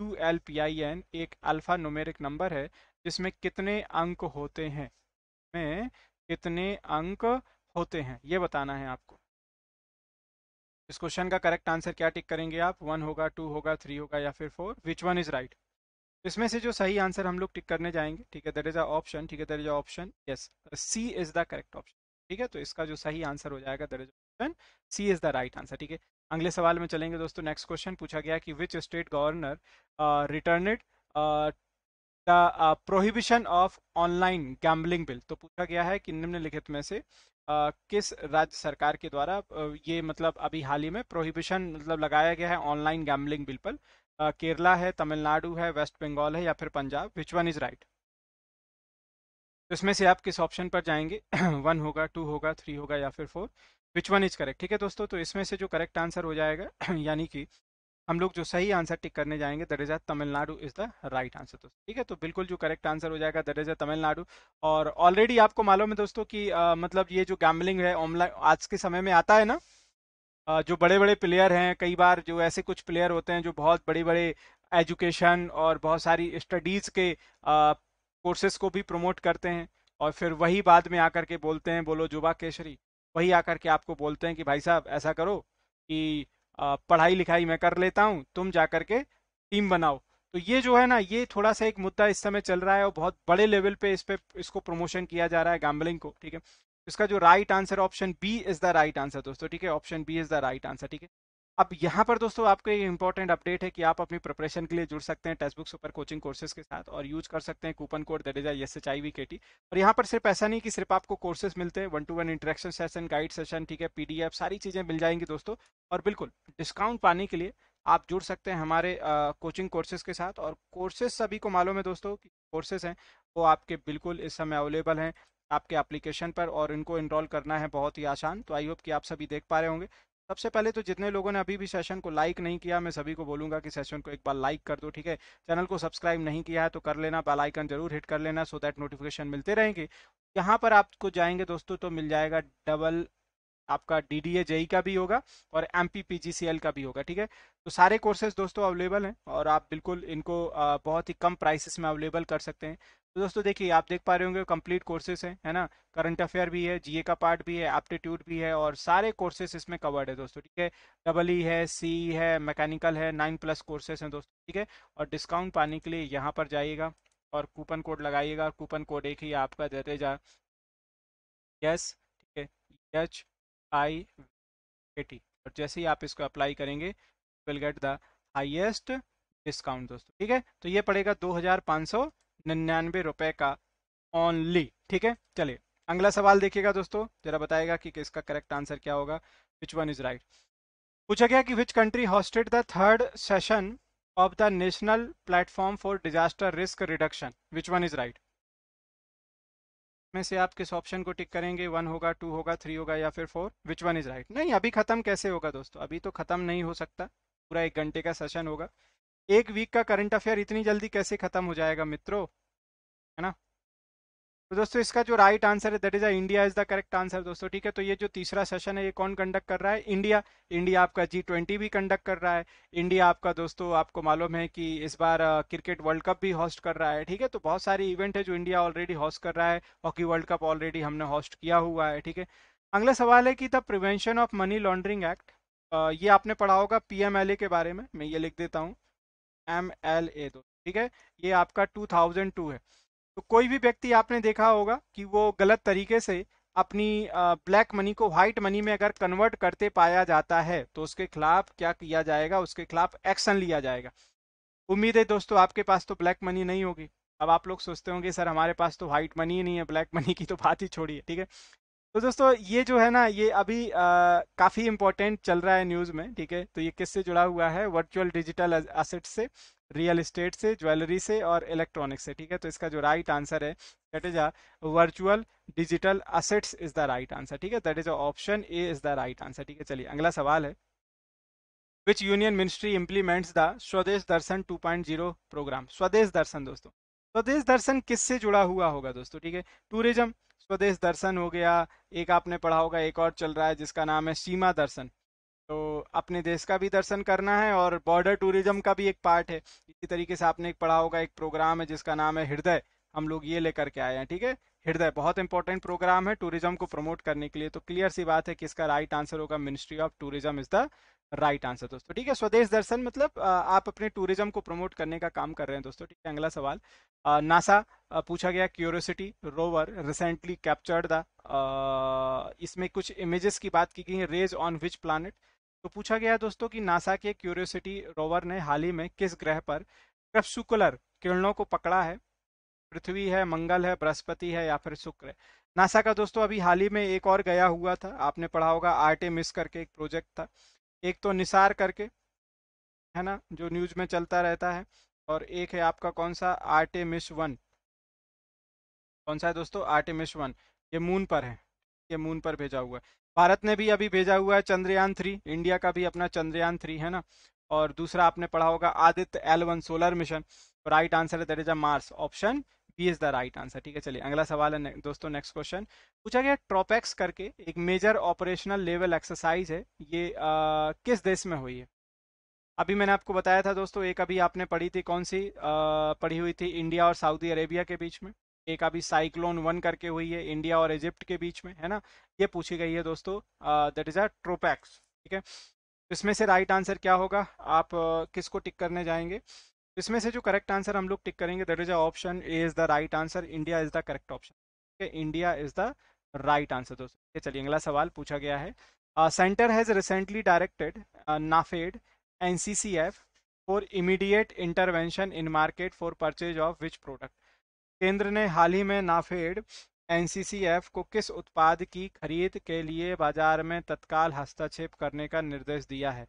U L P I N एक अल्फा नोमेरिक नंबर है जिसमें कितने अंक होते हैं में कितने अंक होते हैं ये बताना है आपको इस क्वेश्चन का करेक्ट आंसर क्या टिक करेंगे आप वन होगा टू होगा थ्री होगा या फिर four which one is right इसमें से जो सही आंसर हम लोग टिक करने जाएंगे ठीक है दैट इज अ ऑप्शन ठीक है that is a option yes C is the correct option ठीक है तो इसका जो सही आंसर हो जाएगा that is option C is the right answer ठीक है अगले सवाल में चलेंगे दोस्तों नेक्स्ट क्वेश्चन पूछा गया कि which state governor return prohibition of online gambling bill तो पूछा गया है कि निम्नलिखित में से Uh, किस राज्य सरकार के द्वारा uh, ये मतलब अभी हाल ही में प्रोहिबिशन मतलब लगाया गया है ऑनलाइन गैम्बलिंग बिल पर uh, केरला है तमिलनाडु है वेस्ट बंगाल है या फिर Punjab which one is right इसमें से आप किस ऑप्शन पर जाएंगे वन होगा टू होगा थ्री होगा या फिर four which one is correct ठीक है दोस्तों तो इसमें से जो करेक्ट आंसर हो जाएगा यानी कि हम लोग जो सही आंसर टिक करने जाएंगे दरेजा is Tamil Nadu is the right answer दोस्तों ठीक है तो बिल्कुल जो करेक्ट आंसर हो जाएगा दरेजा इज तमिलनाडु और ऑलरेडी आपको मालूम है दोस्तों कि आ, मतलब ये जो गैम्बलिंग है ऑनलाइन आज के समय में आता है ना जो बड़े बड़े प्लेयर हैं कई बार जो ऐसे कुछ प्लेयर होते हैं जो बहुत बड़े बड़े एजुकेशन और बहुत सारी स्टडीज़ के कोर्सेज को भी प्रमोट करते हैं और फिर वही बाद में आकर के बोलते हैं बोलो जुबा केशरी वही आकर के आपको बोलते हैं कि भाई साहब ऐसा करो कि पढ़ाई लिखाई मैं कर लेता हूँ तुम जा करके टीम बनाओ तो ये जो है ना ये थोड़ा सा एक मुद्दा इस समय चल रहा है और बहुत बड़े लेवल पे इस पे इसको प्रमोशन किया जा रहा है गैम्बलिंग को ठीक है इसका जो right answer option B is the right answer दोस्तों ठीक है option B is the right answer ठीक है अब यहाँ पर दोस्तों आपको एक इंपॉर्टेंट अपडेट है कि आप अपनी प्रिपरेशन के लिए जुड़ सकते हैं text book super coaching courses के साथ और यूज कर सकते हैं coupon code that is I S H I V K T और यहाँ पर सिर्फ ऐसा नहीं कि सिर्फ आपको कोर्सेज मिलते हैं one to one interaction session guide session ठीक है पीडीएफ सारी चीज़ें मिल जाएंगी दोस्तों और बिल्कुल डिस्काउंट पाने के लिए आप जुड़ सकते हैं हमारे कोचिंग कोर्सेज के साथ और कोर्सेज सभी को मालूम है दोस्तों कि कोर्सेज हैं वो आपके बिल्कुल इस समय अवेलेबल हैं आपके एप्लीकेशन पर और इनको इनरोल करना है बहुत ही आसान तो आई होप कि आप सभी देख पा रहे होंगे सबसे पहले तो जितने लोगों ने अभी भी सेशन को लाइक नहीं किया मैं सभी को बोलूंगा कि सेशन को एक बार लाइक कर दो ठीक है चैनल को सब्सक्राइब नहीं किया है तो कर लेना बेल आइकन जरूर हिट कर लेना सो दैट नोटिफिकेशन मिलते रहेंगे यहाँ पर आपको जाएंगे दोस्तों तो मिल जाएगा डबल आपका डी डी ए जेई का भी होगा और M P P G C L का भी होगा ठीक है तो सारे कोर्सेज दोस्तों अवेलेबल हैं और आप बिल्कुल इनको बहुत ही कम प्राइसेस में अवेलेबल कर सकते हैं तो दोस्तों देखिए आप देख पा रहे होंगे कंप्लीट कोर्सेस हैं है ना करंट अफेयर भी है जीए का पार्ट भी है एप्टीट्यूड भी है और सारे कोर्सेस इसमें कवर्ड है दोस्तों ठीक है डबल ई e है सी है मैकेनिकल है नाइन प्लस कोर्सेस हैं दोस्तों ठीक है और डिस्काउंट पाने के लिए यहाँ पर जाइएगा और कूपन कोड लगाइएगा और कूपन कोड एक ही आपका देते जा यस ठीक है एच आई ए टी और जैसे ही आप इसको अप्लाई करेंगे will get the highest discount दोस्तों ठीक है तो ये पड़ेगा दो हज़ार पाँच सौ निन्यानवे रुपए का ओनली ठीक है चलिए अगला सवाल देखिएगा दोस्तों जरा बताएगा कि किसका करेक्ट आंसर क्या होगा विच वन इज राइट पूछा गया कि which country hosted the third session of the national platform for disaster risk reduction which one is right में से आप किस ऑप्शन को टिक करेंगे वन होगा टू होगा थ्री होगा या फिर four which one is right नहीं अभी खत्म कैसे होगा दोस्तों अभी तो खत्म नहीं हो सकता पूरा एक घंटे का सेशन होगा एक वीक का करंट अफेयर इतनी जल्दी कैसे खत्म हो जाएगा मित्रों है ना तो दोस्तों इसका जो राइट आंसर है that is India is the correct answer दोस्तों ठीक है तो ये जो तीसरा सेशन है ये कौन कंडक्ट कर रहा है इंडिया इंडिया आपका जी ट्वेंटी भी कंडक्ट कर रहा है इंडिया आपका दोस्तों आपको मालूम है कि इस बार क्रिकेट वर्ल्ड कप भी होस्ट कर रहा है ठीक है तो बहुत सारे इवेंट है जो इंडिया ऑलरेडी होस्ट कर रहा है हॉकी वर्ल्ड कप ऑलरेडी हमने होस्ट किया हुआ है ठीक है अगला सवाल है कि the prevention of money laundering act ये आपने पढ़ा होगा पी के बारे में मैं ये लिख देता हूँ एम एल ए दो ठीक है ये आपका 2002 है तो कोई भी व्यक्ति आपने देखा होगा कि वो गलत तरीके से अपनी ब्लैक मनी को व्हाइट मनी में अगर कन्वर्ट करते पाया जाता है तो उसके खिलाफ क्या किया जाएगा उसके खिलाफ एक्शन लिया जाएगा उम्मीद है दोस्तों आपके पास तो ब्लैक मनी नहीं होगी अब आप लोग सोचते होंगे सर हमारे पास तो व्हाइट मनी ही नहीं है ब्लैक मनी की तो बात ही छोड़ी है ठीक है तो दोस्तों ये जो है ना ये अभी काफ़ी इम्पोर्टेंट चल रहा है न्यूज़ में ठीक है तो ये किससे जुड़ा हुआ है वर्चुअल डिजिटल असेट से रियल इस्टेट से ज्वेलरी से और इलेक्ट्रॉनिक्स से ठीक है तो इसका जो राइट आंसर है that is a virtual digital assets is the right answer ठीक है that is a option A is the right answer ठीक है चलिए अगला सवाल है which union ministry implements the Swadesh Darshan 2.0 programme स्वदेश दर्शन दोस्तों स्वदेश दर्शन किससे जुड़ा हुआ होगा दोस्तों ठीक है टूरिज्म स्वदेश दर्शन हो गया एक आपने पढ़ा होगा एक और चल रहा है जिसका नाम है सीमा दर्शन तो अपने देश का भी दर्शन करना है और बॉर्डर टूरिज्म का भी एक पार्ट है इसी तरीके से आपने एक पढ़ा होगा एक प्रोग्राम है जिसका नाम है हृदय हम लोग ये लेकर के आए हैं ठीक है हृदय बहुत इंपॉर्टेंट प्रोग्राम है टूरिज्म को प्रमोट करने के लिए तो क्लियर सी बात है कि इसका राइट आंसर होगा ministry of tourism is the right answer दोस्तों ठीक है स्वदेश दर्शन मतलब आप अपने टूरिज्म को प्रमोट करने का काम कर रहे हैं दोस्तों ठीक है अगला सवाल नासा पूछा गया Curiosity rover recently captured the इसमें कुछ इमेजेस की बात की गई है रेज ऑन विच प्लानट तो पूछा गया दोस्तों कि नासा के क्यूरियोसिटी रोवर ने हाल ही में किस ग्रह पर क्रपसुकुलर किरणों को पकड़ा है पृथ्वी है मंगल है बृहस्पति है या फिर शुक्र है नासा का दोस्तों अभी हाल ही में एक और गया हुआ था आपने पढ़ा होगा मिस करके एक प्रोजेक्ट था एक तो निसार करके है ना जो न्यूज में चलता रहता है और एक है आपका कौन सा मिश वन कौन सा है दोस्तों मिश वन ये मून पर है ये मून पर भेजा हुआ है भारत ने भी अभी भेजा हुआ है चंद्रयान थ्री इंडिया का भी अपना चंद्रयान थ्री है ना और दूसरा आपने पढ़ा होगा Aditya L one solar mission right answer है that is a Mars option B is the right answer ठीक है चलिए अगला सवाल है ने, दोस्तों नेक्स्ट क्वेश्चन पूछा गया ट्रोपेक्स करके एक मेजर ऑपरेशनल लेवल एक्सरसाइज है ये आ, किस देश में हुई है अभी मैंने आपको बताया था दोस्तों एक अभी आपने पढ़ी थी कौन सी आ, पढ़ी हुई थी इंडिया और सऊदी अरेबिया के बीच में एक अभी साइक्लोन वन करके हुई है इंडिया और इजिप्ट के बीच में है ना ये पूछी गई है दोस्तों दैट इज अ ट्रोपैक्स ठीक है इसमें से राइट आंसर क्या होगा आप किसको टिक करने जाएंगे इसमें से जो करेक्ट आंसर हम लोग टिक करेंगे that is option is the right answer India is the correct option India is the right answer दोस्तों चलिए अगला सवाल पूछा गया है centre has recently directed NAFED N C C F for immediate intervention in market for purchase of which product केंद्र ने हाल ही में नाफेड एन को किस उत्पाद की खरीद के लिए बाजार में तत्काल हस्तक्षेप करने का निर्देश दिया है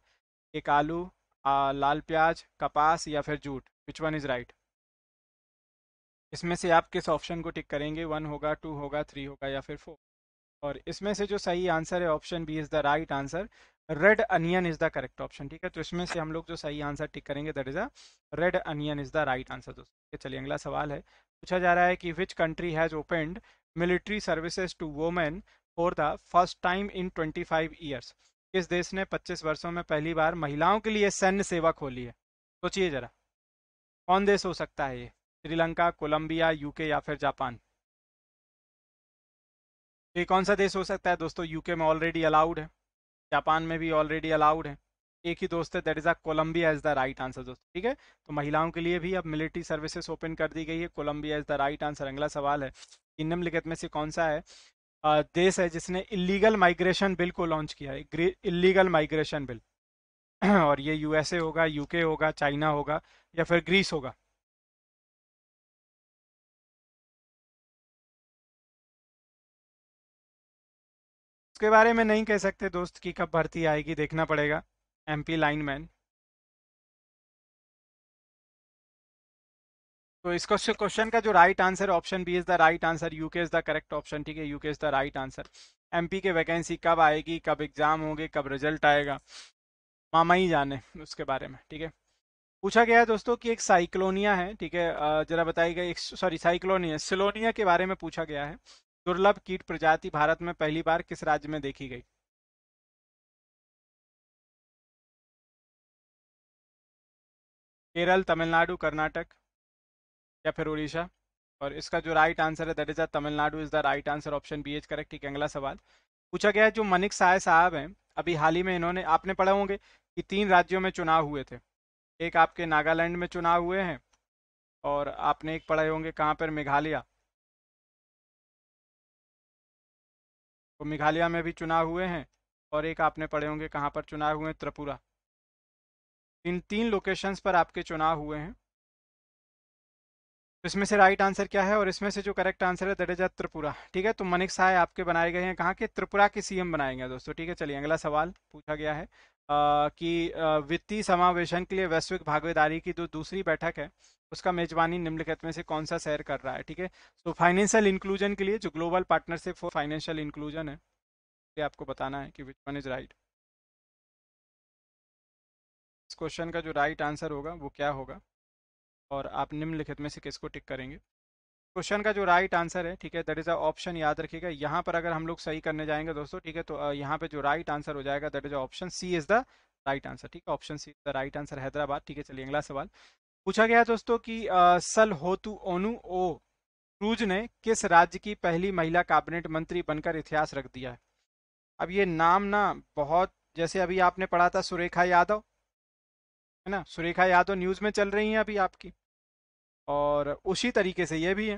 एक आलू लाल प्याज कपास या फिर जूट विच वन इज़ राइट इसमें से आप किस ऑप्शन को टिक करेंगे वन होगा टू होगा थ्री होगा या फिर फोर और इसमें से जो सही आंसर है option B is the right answer red onion is the correct option ठीक है तो इसमें से हम लोग जो सही आंसर टिक करेंगे that is a red onion is the right answer दोस्तों चलिए अगला सवाल है पूछा जा रहा है कि which country has opened military services to women for the first time in twenty five years किस देश ने 25 वर्षों में पहली बार महिलाओं के लिए सैन्य सेवा खोली है सोचिए जरा कौन देश हो सकता है ये श्रीलंका कोलंबिया यूके या फिर जापान ये कौन सा देश हो सकता है दोस्तों यूके में ऑलरेडी अलाउड है जापान में भी ऑलरेडी अलाउड है एक ही दोस्त है that is a Colombia is the right answer दोस्तों ठीक है तो महिलाओं के लिए भी अब मिलिट्री सर्विसेज ओपन कर दी गई है Colombia is the right answer अगला सवाल है निम्नलिखित में से कौन सा है देश है जिसने इलीगल माइग्रेशन बिल को लॉन्च किया है इलीगल माइग्रेशन बिल और ये यूएसए होगा यूके होगा चाइना होगा या फिर ग्रीस होगा उसके बारे में नहीं कह सकते दोस्त कि कब भर्ती आएगी देखना पड़ेगा एमपी लाइनमैन तो इस क्वेश्चन का जो right answer option B is the right answer UK is the correct option ठीक है UK is the right answer MP के वैकेंसी कब आएगी कब एग्जाम होंगे कब रिजल्ट आएगा मामा ही जाने उसके बारे में ठीक है पूछा गया है दोस्तों कि एक साइक्लोनिया है ठीक है जरा बताई गई सॉरी साइक्लोनिया सिलोनिया के बारे में पूछा गया है दुर्लभ कीट प्रजाति भारत में पहली बार किस राज्य में देखी गई केरल तमिलनाडु कर्नाटक या फिर उड़ीसा और इसका जो राइट आंसर है that is a Tamil Nadu is the right answer option B H correct ठीक है अगला सवाल पूछा गया है जो मनिक साय साहब हैं अभी हाल ही में इन्होंने आपने पढ़ा होंगे कि तीन राज्यों में चुनाव हुए थे एक आपके नागालैंड में चुनाव हुए हैं और आपने एक पढ़े होंगे कहाँ पर मेघालय तो मेघालय में भी चुनाव हुए हैं और एक आपने पढ़े होंगे कहाँ पर चुनाव हुए हैं त्रिपुरा इन तीन लोकेशंस पर आपके चुनाव हुए हैं तो इसमें से राइट आंसर क्या है और इसमें से जो करेक्ट आंसर है दट इज त्रिपुरा ठीक है तो मनिक साय आपके बनाए गए हैं कहाँ के त्रिपुरा के सीएम बनाए गए दोस्तों ठीक है चलिए अगला सवाल पूछा गया है आ, कि वित्तीय समावेशन के लिए वैश्विक भागीदारी की जो दूसरी बैठक है उसका मेजबानी निम्नलिखित में से कौन सा शेयर कर रहा है ठीक है तो फाइनेंशियल इंक्लूजन के लिए जो global partnership for financial inclusion है ये आपको बताना है कि विच वन इज राइट इस क्वेश्चन का जो राइट right आंसर होगा वो क्या होगा और आप निम्नलिखित में से किसको टिक करेंगे क्वेश्चन का जो राइट आंसर है ठीक है दैट इज अ ऑप्शन याद रखिएगा यहाँ पर अगर हम लोग सही करने जाएंगे दोस्तों ठीक है तो यहाँ पे जो राइट आंसर हो जाएगा that is option C is the right answer ठीक है option C is the right answer Hyderabad ठीक है चलिए अगला सवाल पूछा गया दोस्तों कि सल होतु ओनु ओ क्रूज ने किस राज्य की पहली महिला कैबिनेट मंत्री बनकर इतिहास रख दिया है अब ये नाम ना बहुत जैसे अभी आपने पढ़ा था सुरेखा यादव है ना सुरेखा यादव न्यूज में चल रही हैं अभी आपकी और उसी तरीके से ये भी है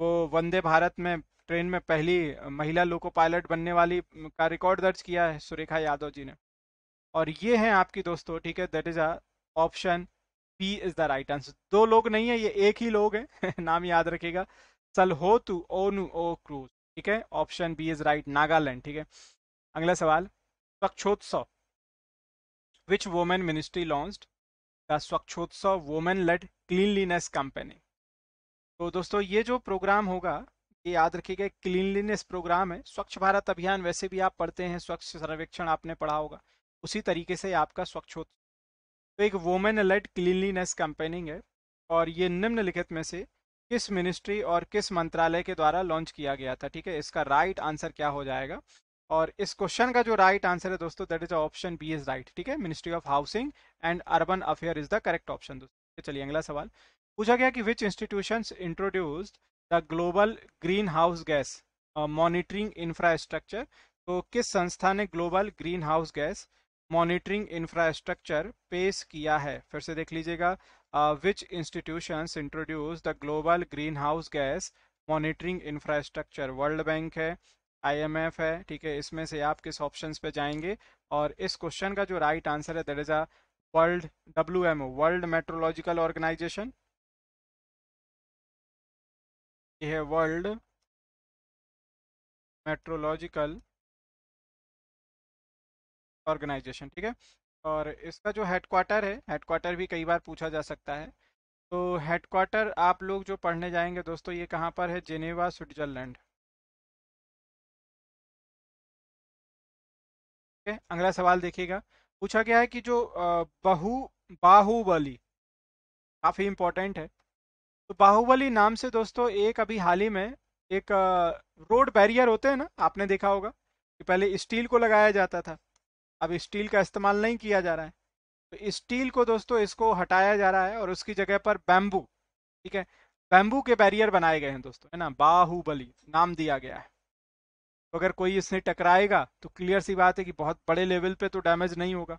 वो वंदे भारत में ट्रेन में पहली महिला लोको पायलट बनने वाली का रिकॉर्ड दर्ज किया है सुरेखा यादव जी ने और ये है आपकी दोस्तों ठीक है that is a option B is the right answer दो लोग नहीं है ये एक ही लोग हैं नाम याद रखेगा सलहोतु ओनु ओ क्रूज ठीक है option B is right Nagaland ठीक है अगला सवाल Swachhotsav which women ministry launched the Swachhotsav women led cleanliness company तो दोस्तों ये जो प्रोग्राम होगा ये याद रखिएगा क्लीनलीनेस प्रोग्राम है स्वच्छ भारत अभियान वैसे भी आप पढ़ते हैं स्वच्छ सर्वेक्षण आपने पढ़ा होगा उसी तरीके से आपका स्वच्छोत्सव तो एक वोमेन लेड क्लीनलीनेस कंपेनिंग है और ये निम्नलिखित में से किस मिनिस्ट्री और किस मंत्रालय के द्वारा लॉन्च किया गया था ठीक है इसका राइट आंसर क्या हो जाएगा और इस क्वेश्चन का जो राइट right आंसर है दोस्तों that is option B is right ठीक है ministry of housing and urban affair is the correct option दोस्तों चलिए अगला सवाल पूछा गया कि which institution introduced the global green house gas monitoring infrastructure तो किस संस्था ने global green house gas monitoring infrastructure पेश किया है फिर से देख लीजिएगा which institution introduce the global green house gas monitoring infrastructure world bank है आईएमएफ है ठीक है इसमें से आप किस ऑप्शन पे जाएंगे और इस क्वेश्चन का जो राइट आंसर है that is a world W M O world meteorological organization ये है वर्ल्ड मेट्रोलॉजिकल ऑर्गेनाइजेशन ठीक है और इसका जो हेडक्वार्टर है हेडक्वार्टर भी कई बार पूछा जा सकता है तो हेडक्वार्टर आप लोग जो पढ़ने जाएंगे दोस्तों ये कहाँ पर है जेनेवा स्विट्जरलैंड है अगला सवाल देखिएगा पूछा गया है कि जो बहु बाहुबली काफ़ी इम्पोर्टेंट है तो बाहुबली नाम से दोस्तों एक अभी हाल ही में एक रोड बैरियर होते हैं ना आपने देखा होगा कि पहले स्टील को लगाया जाता था अब स्टील का इस्तेमाल नहीं किया जा रहा है तो स्टील को दोस्तों इसको हटाया जा रहा है और उसकी जगह पर बैम्बू ठीक है बैम्बू के बैरियर बनाए गए हैं दोस्तों है ना बाहुबली नाम दिया गया है तो अगर कोई इससे टकराएगा तो क्लियर सी बात है कि बहुत बड़े लेवल पे तो डैमेज नहीं होगा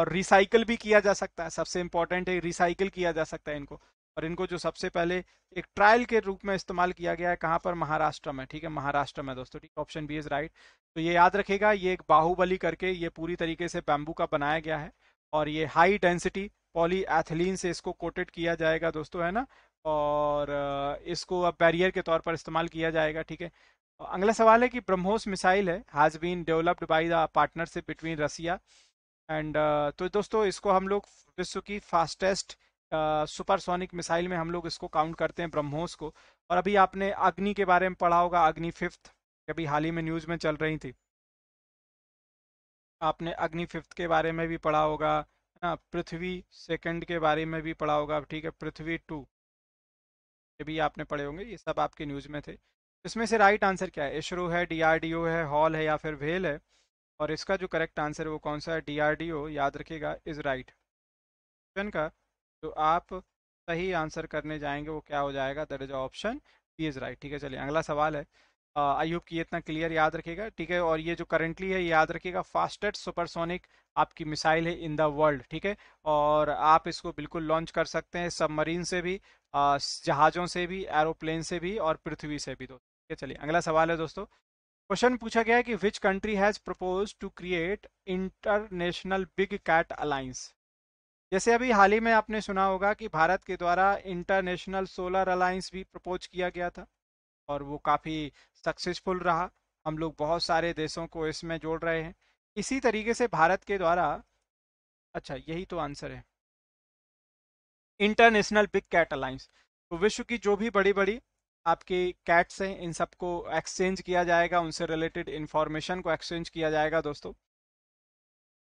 और रिसाइकल भी किया जा सकता है सबसे इम्पोर्टेंट है रिसाइकल किया जा सकता है इनको और इनको जो सबसे पहले एक ट्रायल के रूप में इस्तेमाल किया गया है कहाँ पर महाराष्ट्र में ठीक है महाराष्ट्र में दोस्तों ठीक ऑप्शन बी इज राइट तो ये याद रखेगा ये एक बाहुबली करके ये पूरी तरीके से बैम्बू का बनाया गया है और ये हाई डेंसिटी पॉली एथलीन से इसको कोटेड किया जाएगा दोस्तों है ना और इसको अब बैरियर के तौर पर इस्तेमाल किया जाएगा ठीक है अगला सवाल है कि ब्रह्मोस मिसाइल है has been developed by the partnership between Russia and तो दोस्तों इसको हम लोग विश्व की फास्टेस्ट सुपरसोनिक मिसाइल में हम लोग इसको काउंट करते हैं ब्रह्मोस को और अभी आपने अग्नि के बारे में पढ़ा होगा अग्नि फिफ्थ अभी हाल ही में न्यूज़ में चल रही थी आपने अग्नि फिफ्थ के बारे में भी पढ़ा होगा ना पृथ्वी सेकंड के बारे में भी पढ़ा होगा ठीक है पृथ्वी टू ये भी आपने पढ़े होंगे ये सब आपके न्यूज़ में थे इसमें से राइट आंसर क्या है इशरो है डीआरडीओ है हॉल है या फिर वेल है और इसका जो करेक्ट आंसर है वो कौन सा है डीआरडीओ याद रखिएगा इज राइट क्वेश्चन का जो तो आप सही आंसर करने जाएंगे वो क्या हो जाएगा that is option B is right ठीक है चलिए अगला सवाल है आई होप की इतना क्लियर याद रखेगा ठीक है और ये जो करंटली है याद रखिएगा फास्टेस्ट सुपरसोनिक आपकी मिसाइल है इन द वर्ल्ड ठीक है और आप इसको बिल्कुल लॉन्च कर सकते हैं सबमरीन से भी जहाज़ों से भी एरोप्लेन से भी और पृथ्वी से भी दोस्तों है चलिए अगला सवाल है दोस्तों क्वेश्चन पूछा गया है कि which country has propose to create international big cat alliance जैसे अभी हाल ही में आपने सुना होगा कि भारत के द्वारा इंटरनेशनल सोलर अलायंस भी प्रपोज किया गया था और वो काफ़ी सक्सेसफुल रहा हम लोग बहुत सारे देशों को इसमें जोड़ रहे हैं इसी तरीके से भारत के द्वारा अच्छा यही तो आंसर है इंटरनेशनल बिग कैट अलायंस तो विश्व की जो भी बड़ी बड़ी आपके कैट्स हैं इन सबको एक्सचेंज किया जाएगा उनसे रिलेटेड इन्फॉर्मेशन को एक्सचेंज किया जाएगा दोस्तों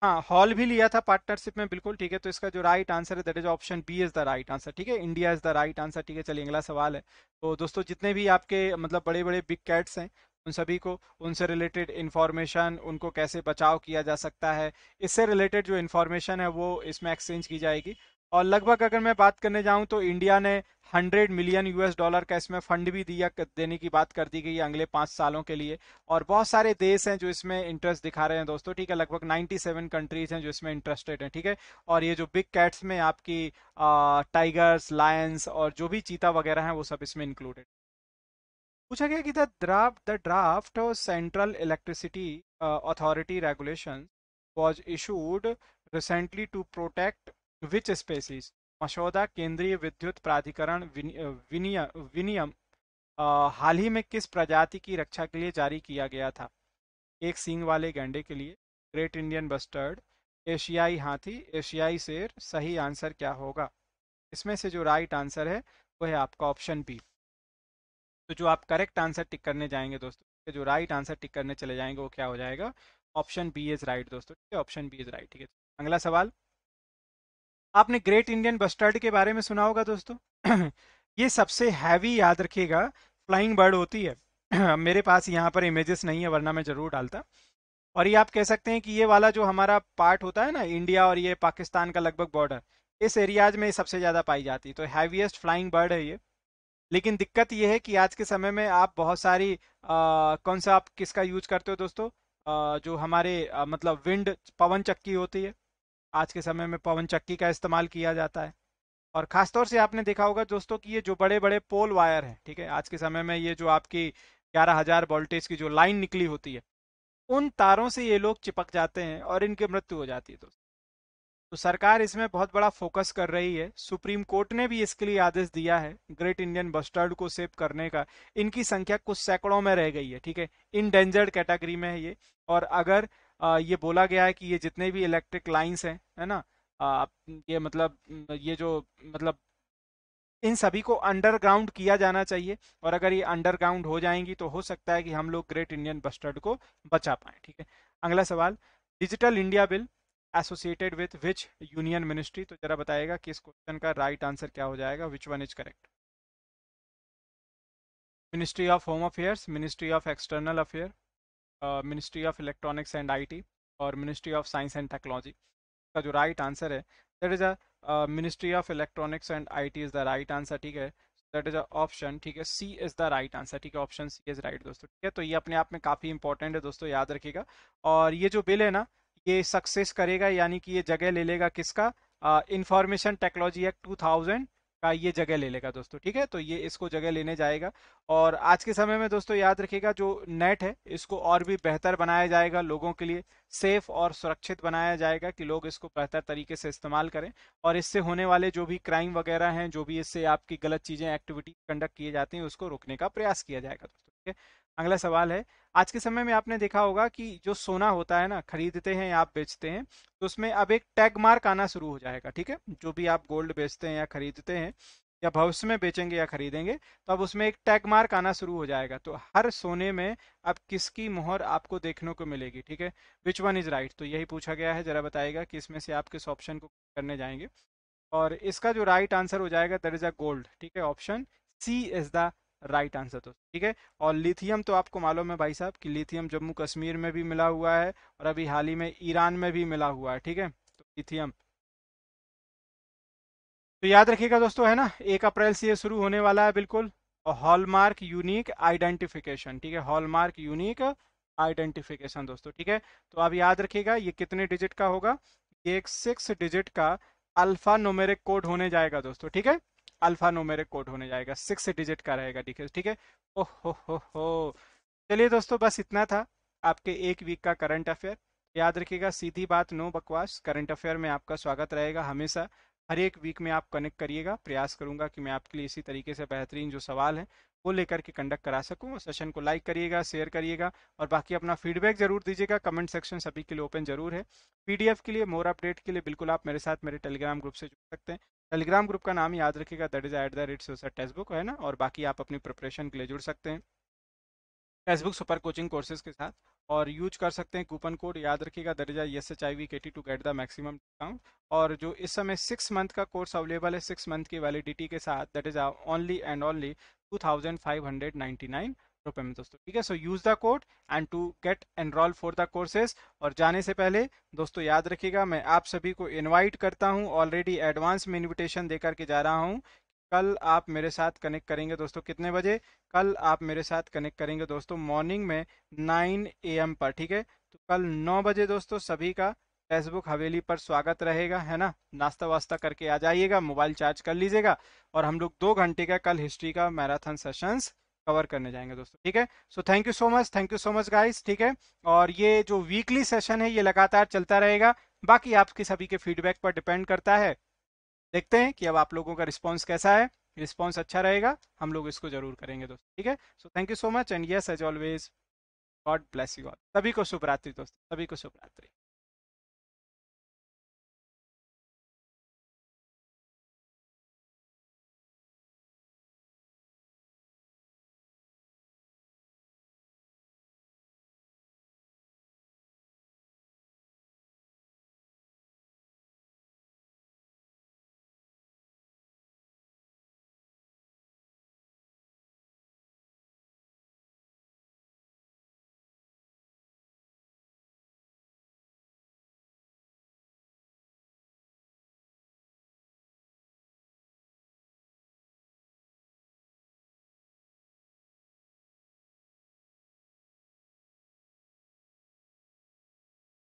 हाँ हॉल भी लिया था पार्टनरशिप में बिल्कुल ठीक है तो इसका जो राइट आंसर है that is option B is the right answer ठीक है India is the right answer ठीक है चलिए अगला सवाल है तो दोस्तों जितने भी आपके मतलब बड़े बड़े बिग कैट्स हैं उन सभी को उनसे रिलेटेड इन्फॉर्मेशन उनको कैसे बचाव किया जा सकता है इससे रिलेटेड जो इन्फॉर्मेशन है वो इसमें एक्सचेंज की जाएगी और लगभग अगर मैं बात करने जाऊं तो इंडिया ने 100 मिलियन यूएस डॉलर का इसमें फंड भी दिया देने की बात कर दी गई है अगले पाँच सालों के लिए और बहुत सारे देश हैं जो इसमें इंटरेस्ट दिखा रहे हैं दोस्तों ठीक है लगभग 97 कंट्रीज हैं जो इसमें इंटरेस्टेड हैं ठीक है और ये जो बिग कैट्स में आपकी टाइगर्स लायंस और जो भी चीता वगैरह हैं वो सब इसमें इंक्लूडेड पूछा गया कि the draft the draft central electricity authority regulation was issued recently to protect which species मशोदा केंद्रीय विद्युत प्राधिकरण विनियम हाल ही में किस प्रजाति की रक्षा के लिए जारी किया गया था एक सींग वाले गैंडे के लिए ग्रेट इंडियन बस्टर्ड एशियाई हाथी एशियाई शेर सही आंसर क्या होगा इसमें से जो राइट आंसर है वो है आपका ऑप्शन बी तो जो आप करेक्ट आंसर टिक करने जाएंगे दोस्तों जो राइट आंसर टिक करने चले जाएंगे वो क्या हो जाएगा ऑप्शन बी इज राइट दोस्तों ठीक है ऑप्शन बी इज राइट ठीक है अगला सवाल आपने ग्रेट इंडियन बस्टर्ड के बारे में सुना होगा दोस्तों ये सबसे हैवी याद रखिएगा फ्लाइंग बर्ड होती है मेरे पास यहाँ पर इमेजेस नहीं है वरना मैं ज़रूर डालता और ये आप कह सकते हैं कि ये वाला जो हमारा पार्ट होता है ना इंडिया और ये पाकिस्तान का लगभग बॉर्डर इस एरियाज में सबसे ज़्यादा पाई जाती है तो हैवीएस्ट फ्लाइंग बर्ड है ये लेकिन दिक्कत ये है कि आज के समय में आप बहुत सारी आ, कौन सा आप किसका यूज करते हो दोस्तों आ, जो हमारे आ, मतलब विंड पवन चक्की होती है आज के समय में पवन चक्की का इस्तेमाल किया जाता है और ख़ासतौर से आपने देखा होगा दोस्तों कि ये जो बड़े बड़े पोल वायर हैं ठीक है आज के समय में ये जो आपकी ग्यारह हज़ार वोल्टेज की जो लाइन निकली होती है उन तारों से ये लोग चिपक जाते हैं और इनकी मृत्यु हो जाती है दोस्तों तो सरकार इसमें बहुत बड़ा फोकस कर रही है सुप्रीम कोर्ट ने भी इसके लिए आदेश दिया है ग्रेट इंडियन बस्टर्ड को सेव करने का इनकी संख्या कुछ सैकड़ों में रह गई है ठीक है इनडेंजर्ड कैटेगरी में है ये और अगर ये बोला गया है कि ये जितने भी इलेक्ट्रिक लाइंस हैं है ना ये मतलब ये जो मतलब इन सभी को अंडरग्राउंड किया जाना चाहिए और अगर ये अंडरग्राउंड हो जाएंगी तो हो सकता है कि हम लोग ग्रेट इंडियन बस्टर्ड को बचा पाए ठीक है अगला सवाल digital India bill associated with which union ministry तो जरा बताएगा कि इस क्वेश्चन का राइट आंसर क्या हो जाएगा which one is correct ministry of home affairs ministry of external affair ministry of electronics and IT और ministry of science and technology का जो राइट आंसर है that is a ministry of electronics and IT is the right answer ठीक है that is a option ठीक है C is the right answer ठीक है ऑप्शन सी इज़ राइट दोस्तों ठीक है तो ये अपने आप में काफ़ी इंपॉर्टेंट है दोस्तों याद रखिएगा और ये जो बिल है ना ये सक्सेस करेगा यानी कि ये जगह ले लेगा किसका information technology act two thousand का ये जगह ले लेगा दोस्तों ठीक है तो ये इसको जगह लेने जाएगा और आज के समय में दोस्तों याद रखिएगा जो नेट है इसको और भी बेहतर बनाया जाएगा लोगों के लिए सेफ और सुरक्षित बनाया जाएगा कि लोग इसको बेहतर तरीके से इस्तेमाल करें और इससे होने वाले जो भी क्राइम वगैरह हैं जो भी इससे आपकी गलत चीज़ें एक्टिविटी कंडक्ट किए जाती हैं उसको रोकने का प्रयास किया जाएगा दोस्तों ठीक है अगला सवाल है आज के समय में आपने देखा होगा कि जो सोना होता है ना खरीदते हैं या आप बेचते हैं तो उसमें अब एक टैग मार्क आना शुरू हो जाएगा ठीक है जो भी आप गोल्ड बेचते हैं या खरीदते हैं या भविष्य में बेचेंगे या खरीदेंगे तो अब उसमें एक टैग मार्क आना शुरू हो जाएगा तो हर सोने में अब किसकी मोहर आपको देखने को मिलेगी ठीक है विच वन इज राइट तो यही पूछा गया है जरा बताएगा कि इसमें से आप किस ऑप्शन को करने जाएंगे और इसका जो राइट आंसर हो जाएगा दर इज अ गोल्ड ठीक है option C is the right answer दोस्तों ठीक है और लिथियम तो आपको मालूम है भाई साहब कि लिथियम जम्मू कश्मीर में भी मिला हुआ है और अभी हाल ही में ईरान में भी मिला हुआ है ठीक है तो लिथियम तो याद रखिएगा दोस्तों है ना एक अप्रैल से ये शुरू होने वाला है बिल्कुल और हॉलमार्क यूनिक आइडेंटिफिकेशन ठीक है हॉलमार्क यूनिक आइडेंटिफिकेशन दोस्तों ठीक है तो आप याद रखिएगा ये कितने डिजिट का होगा ये एक सिक्स डिजिट का अल्फा नोमेरिक कोड होने जाएगा दोस्तों ठीक है अल्फा नोमेरिक कोड होने जाएगा सिक्स डिजिट का रहेगा डिटेल ठीक है ओहो हो हो चलिए दोस्तों बस इतना था आपके एक वीक का करंट अफेयर याद रखिएगा सीधी बात नो बकवास करंट अफेयर में आपका स्वागत रहेगा हमेशा हर एक वीक में आप कनेक्ट करिएगा प्रयास करूंगा कि मैं आपके लिए इसी तरीके से बेहतरीन जो सवाल है वो लेकर के कंडक्ट करा सकूँ सेशन को लाइक करिएगा शेयर करिएगा और बाकी अपना फीडबैक जरूर दीजिएगा कमेंट सेक्शन सभी के लिए ओपन जरूर है पीडीएफ के लिए मोर अपडेट के लिए बिल्कुल आप मेरे साथ मेरे टेलीग्राम ग्रुप से जुड़ सकते हैं टेलीग्राम ग्रुप का नाम याद रखिएगा that is at the rate सोसा टेक्स्ट बुक है ना और बाकी आप अपनी प्रिपरेशन के लिए जुड़ सकते हैं text book super coaching courses के साथ और यूज कर सकते हैं कूपन कोड याद रखिएगा दर्जा S H I V K T to get the maximum discount और जो इस समय सिक्स मंथ का कोर्स अवेलेबल है सिक्स मंथ की वैलिडिटी के साथ that is only and only two thousand five hundred ninety nine रुपए में दोस्तों ठीक है so use the code and to get enroll for the courses और जाने से पहले दोस्तों याद रखिएगा मैं आप सभी को इनवाइट करता हूँ ऑलरेडी एडवांस में इन्विटेशन दे करके जा रहा हूँ कल आप मेरे साथ कनेक्ट करेंगे दोस्तों कितने बजे कल आप मेरे साथ कनेक्ट करेंगे दोस्तों मॉर्निंग में नाइन एम पर ठीक है तो कल नौ बजे दोस्तों सभी का फेसबुक हवेली पर स्वागत रहेगा है ना नाश्ता वास्ता करके आ जाइएगा मोबाइल चार्ज कर लीजिएगा और हम लोग दो घंटे का कल हिस्ट्री का मैराथन सेशंस कवर करने जाएंगे दोस्तों ठीक है so thank you so much thank you so much guys ठीक है और ये जो वीकली सेशन है ये लगातार चलता रहेगा बाकी आपके सभी के फीडबैक पर डिपेंड करता है देखते हैं कि अब आप लोगों का रिस्पॉन्स कैसा है रिस्पॉन्स अच्छा रहेगा हम लोग इसको जरूर करेंगे दोस्तों ठीक है so thank you so much and yes as always God bless you all सभी को शुभरात्रि दोस्तों सभी को शुभरात्रि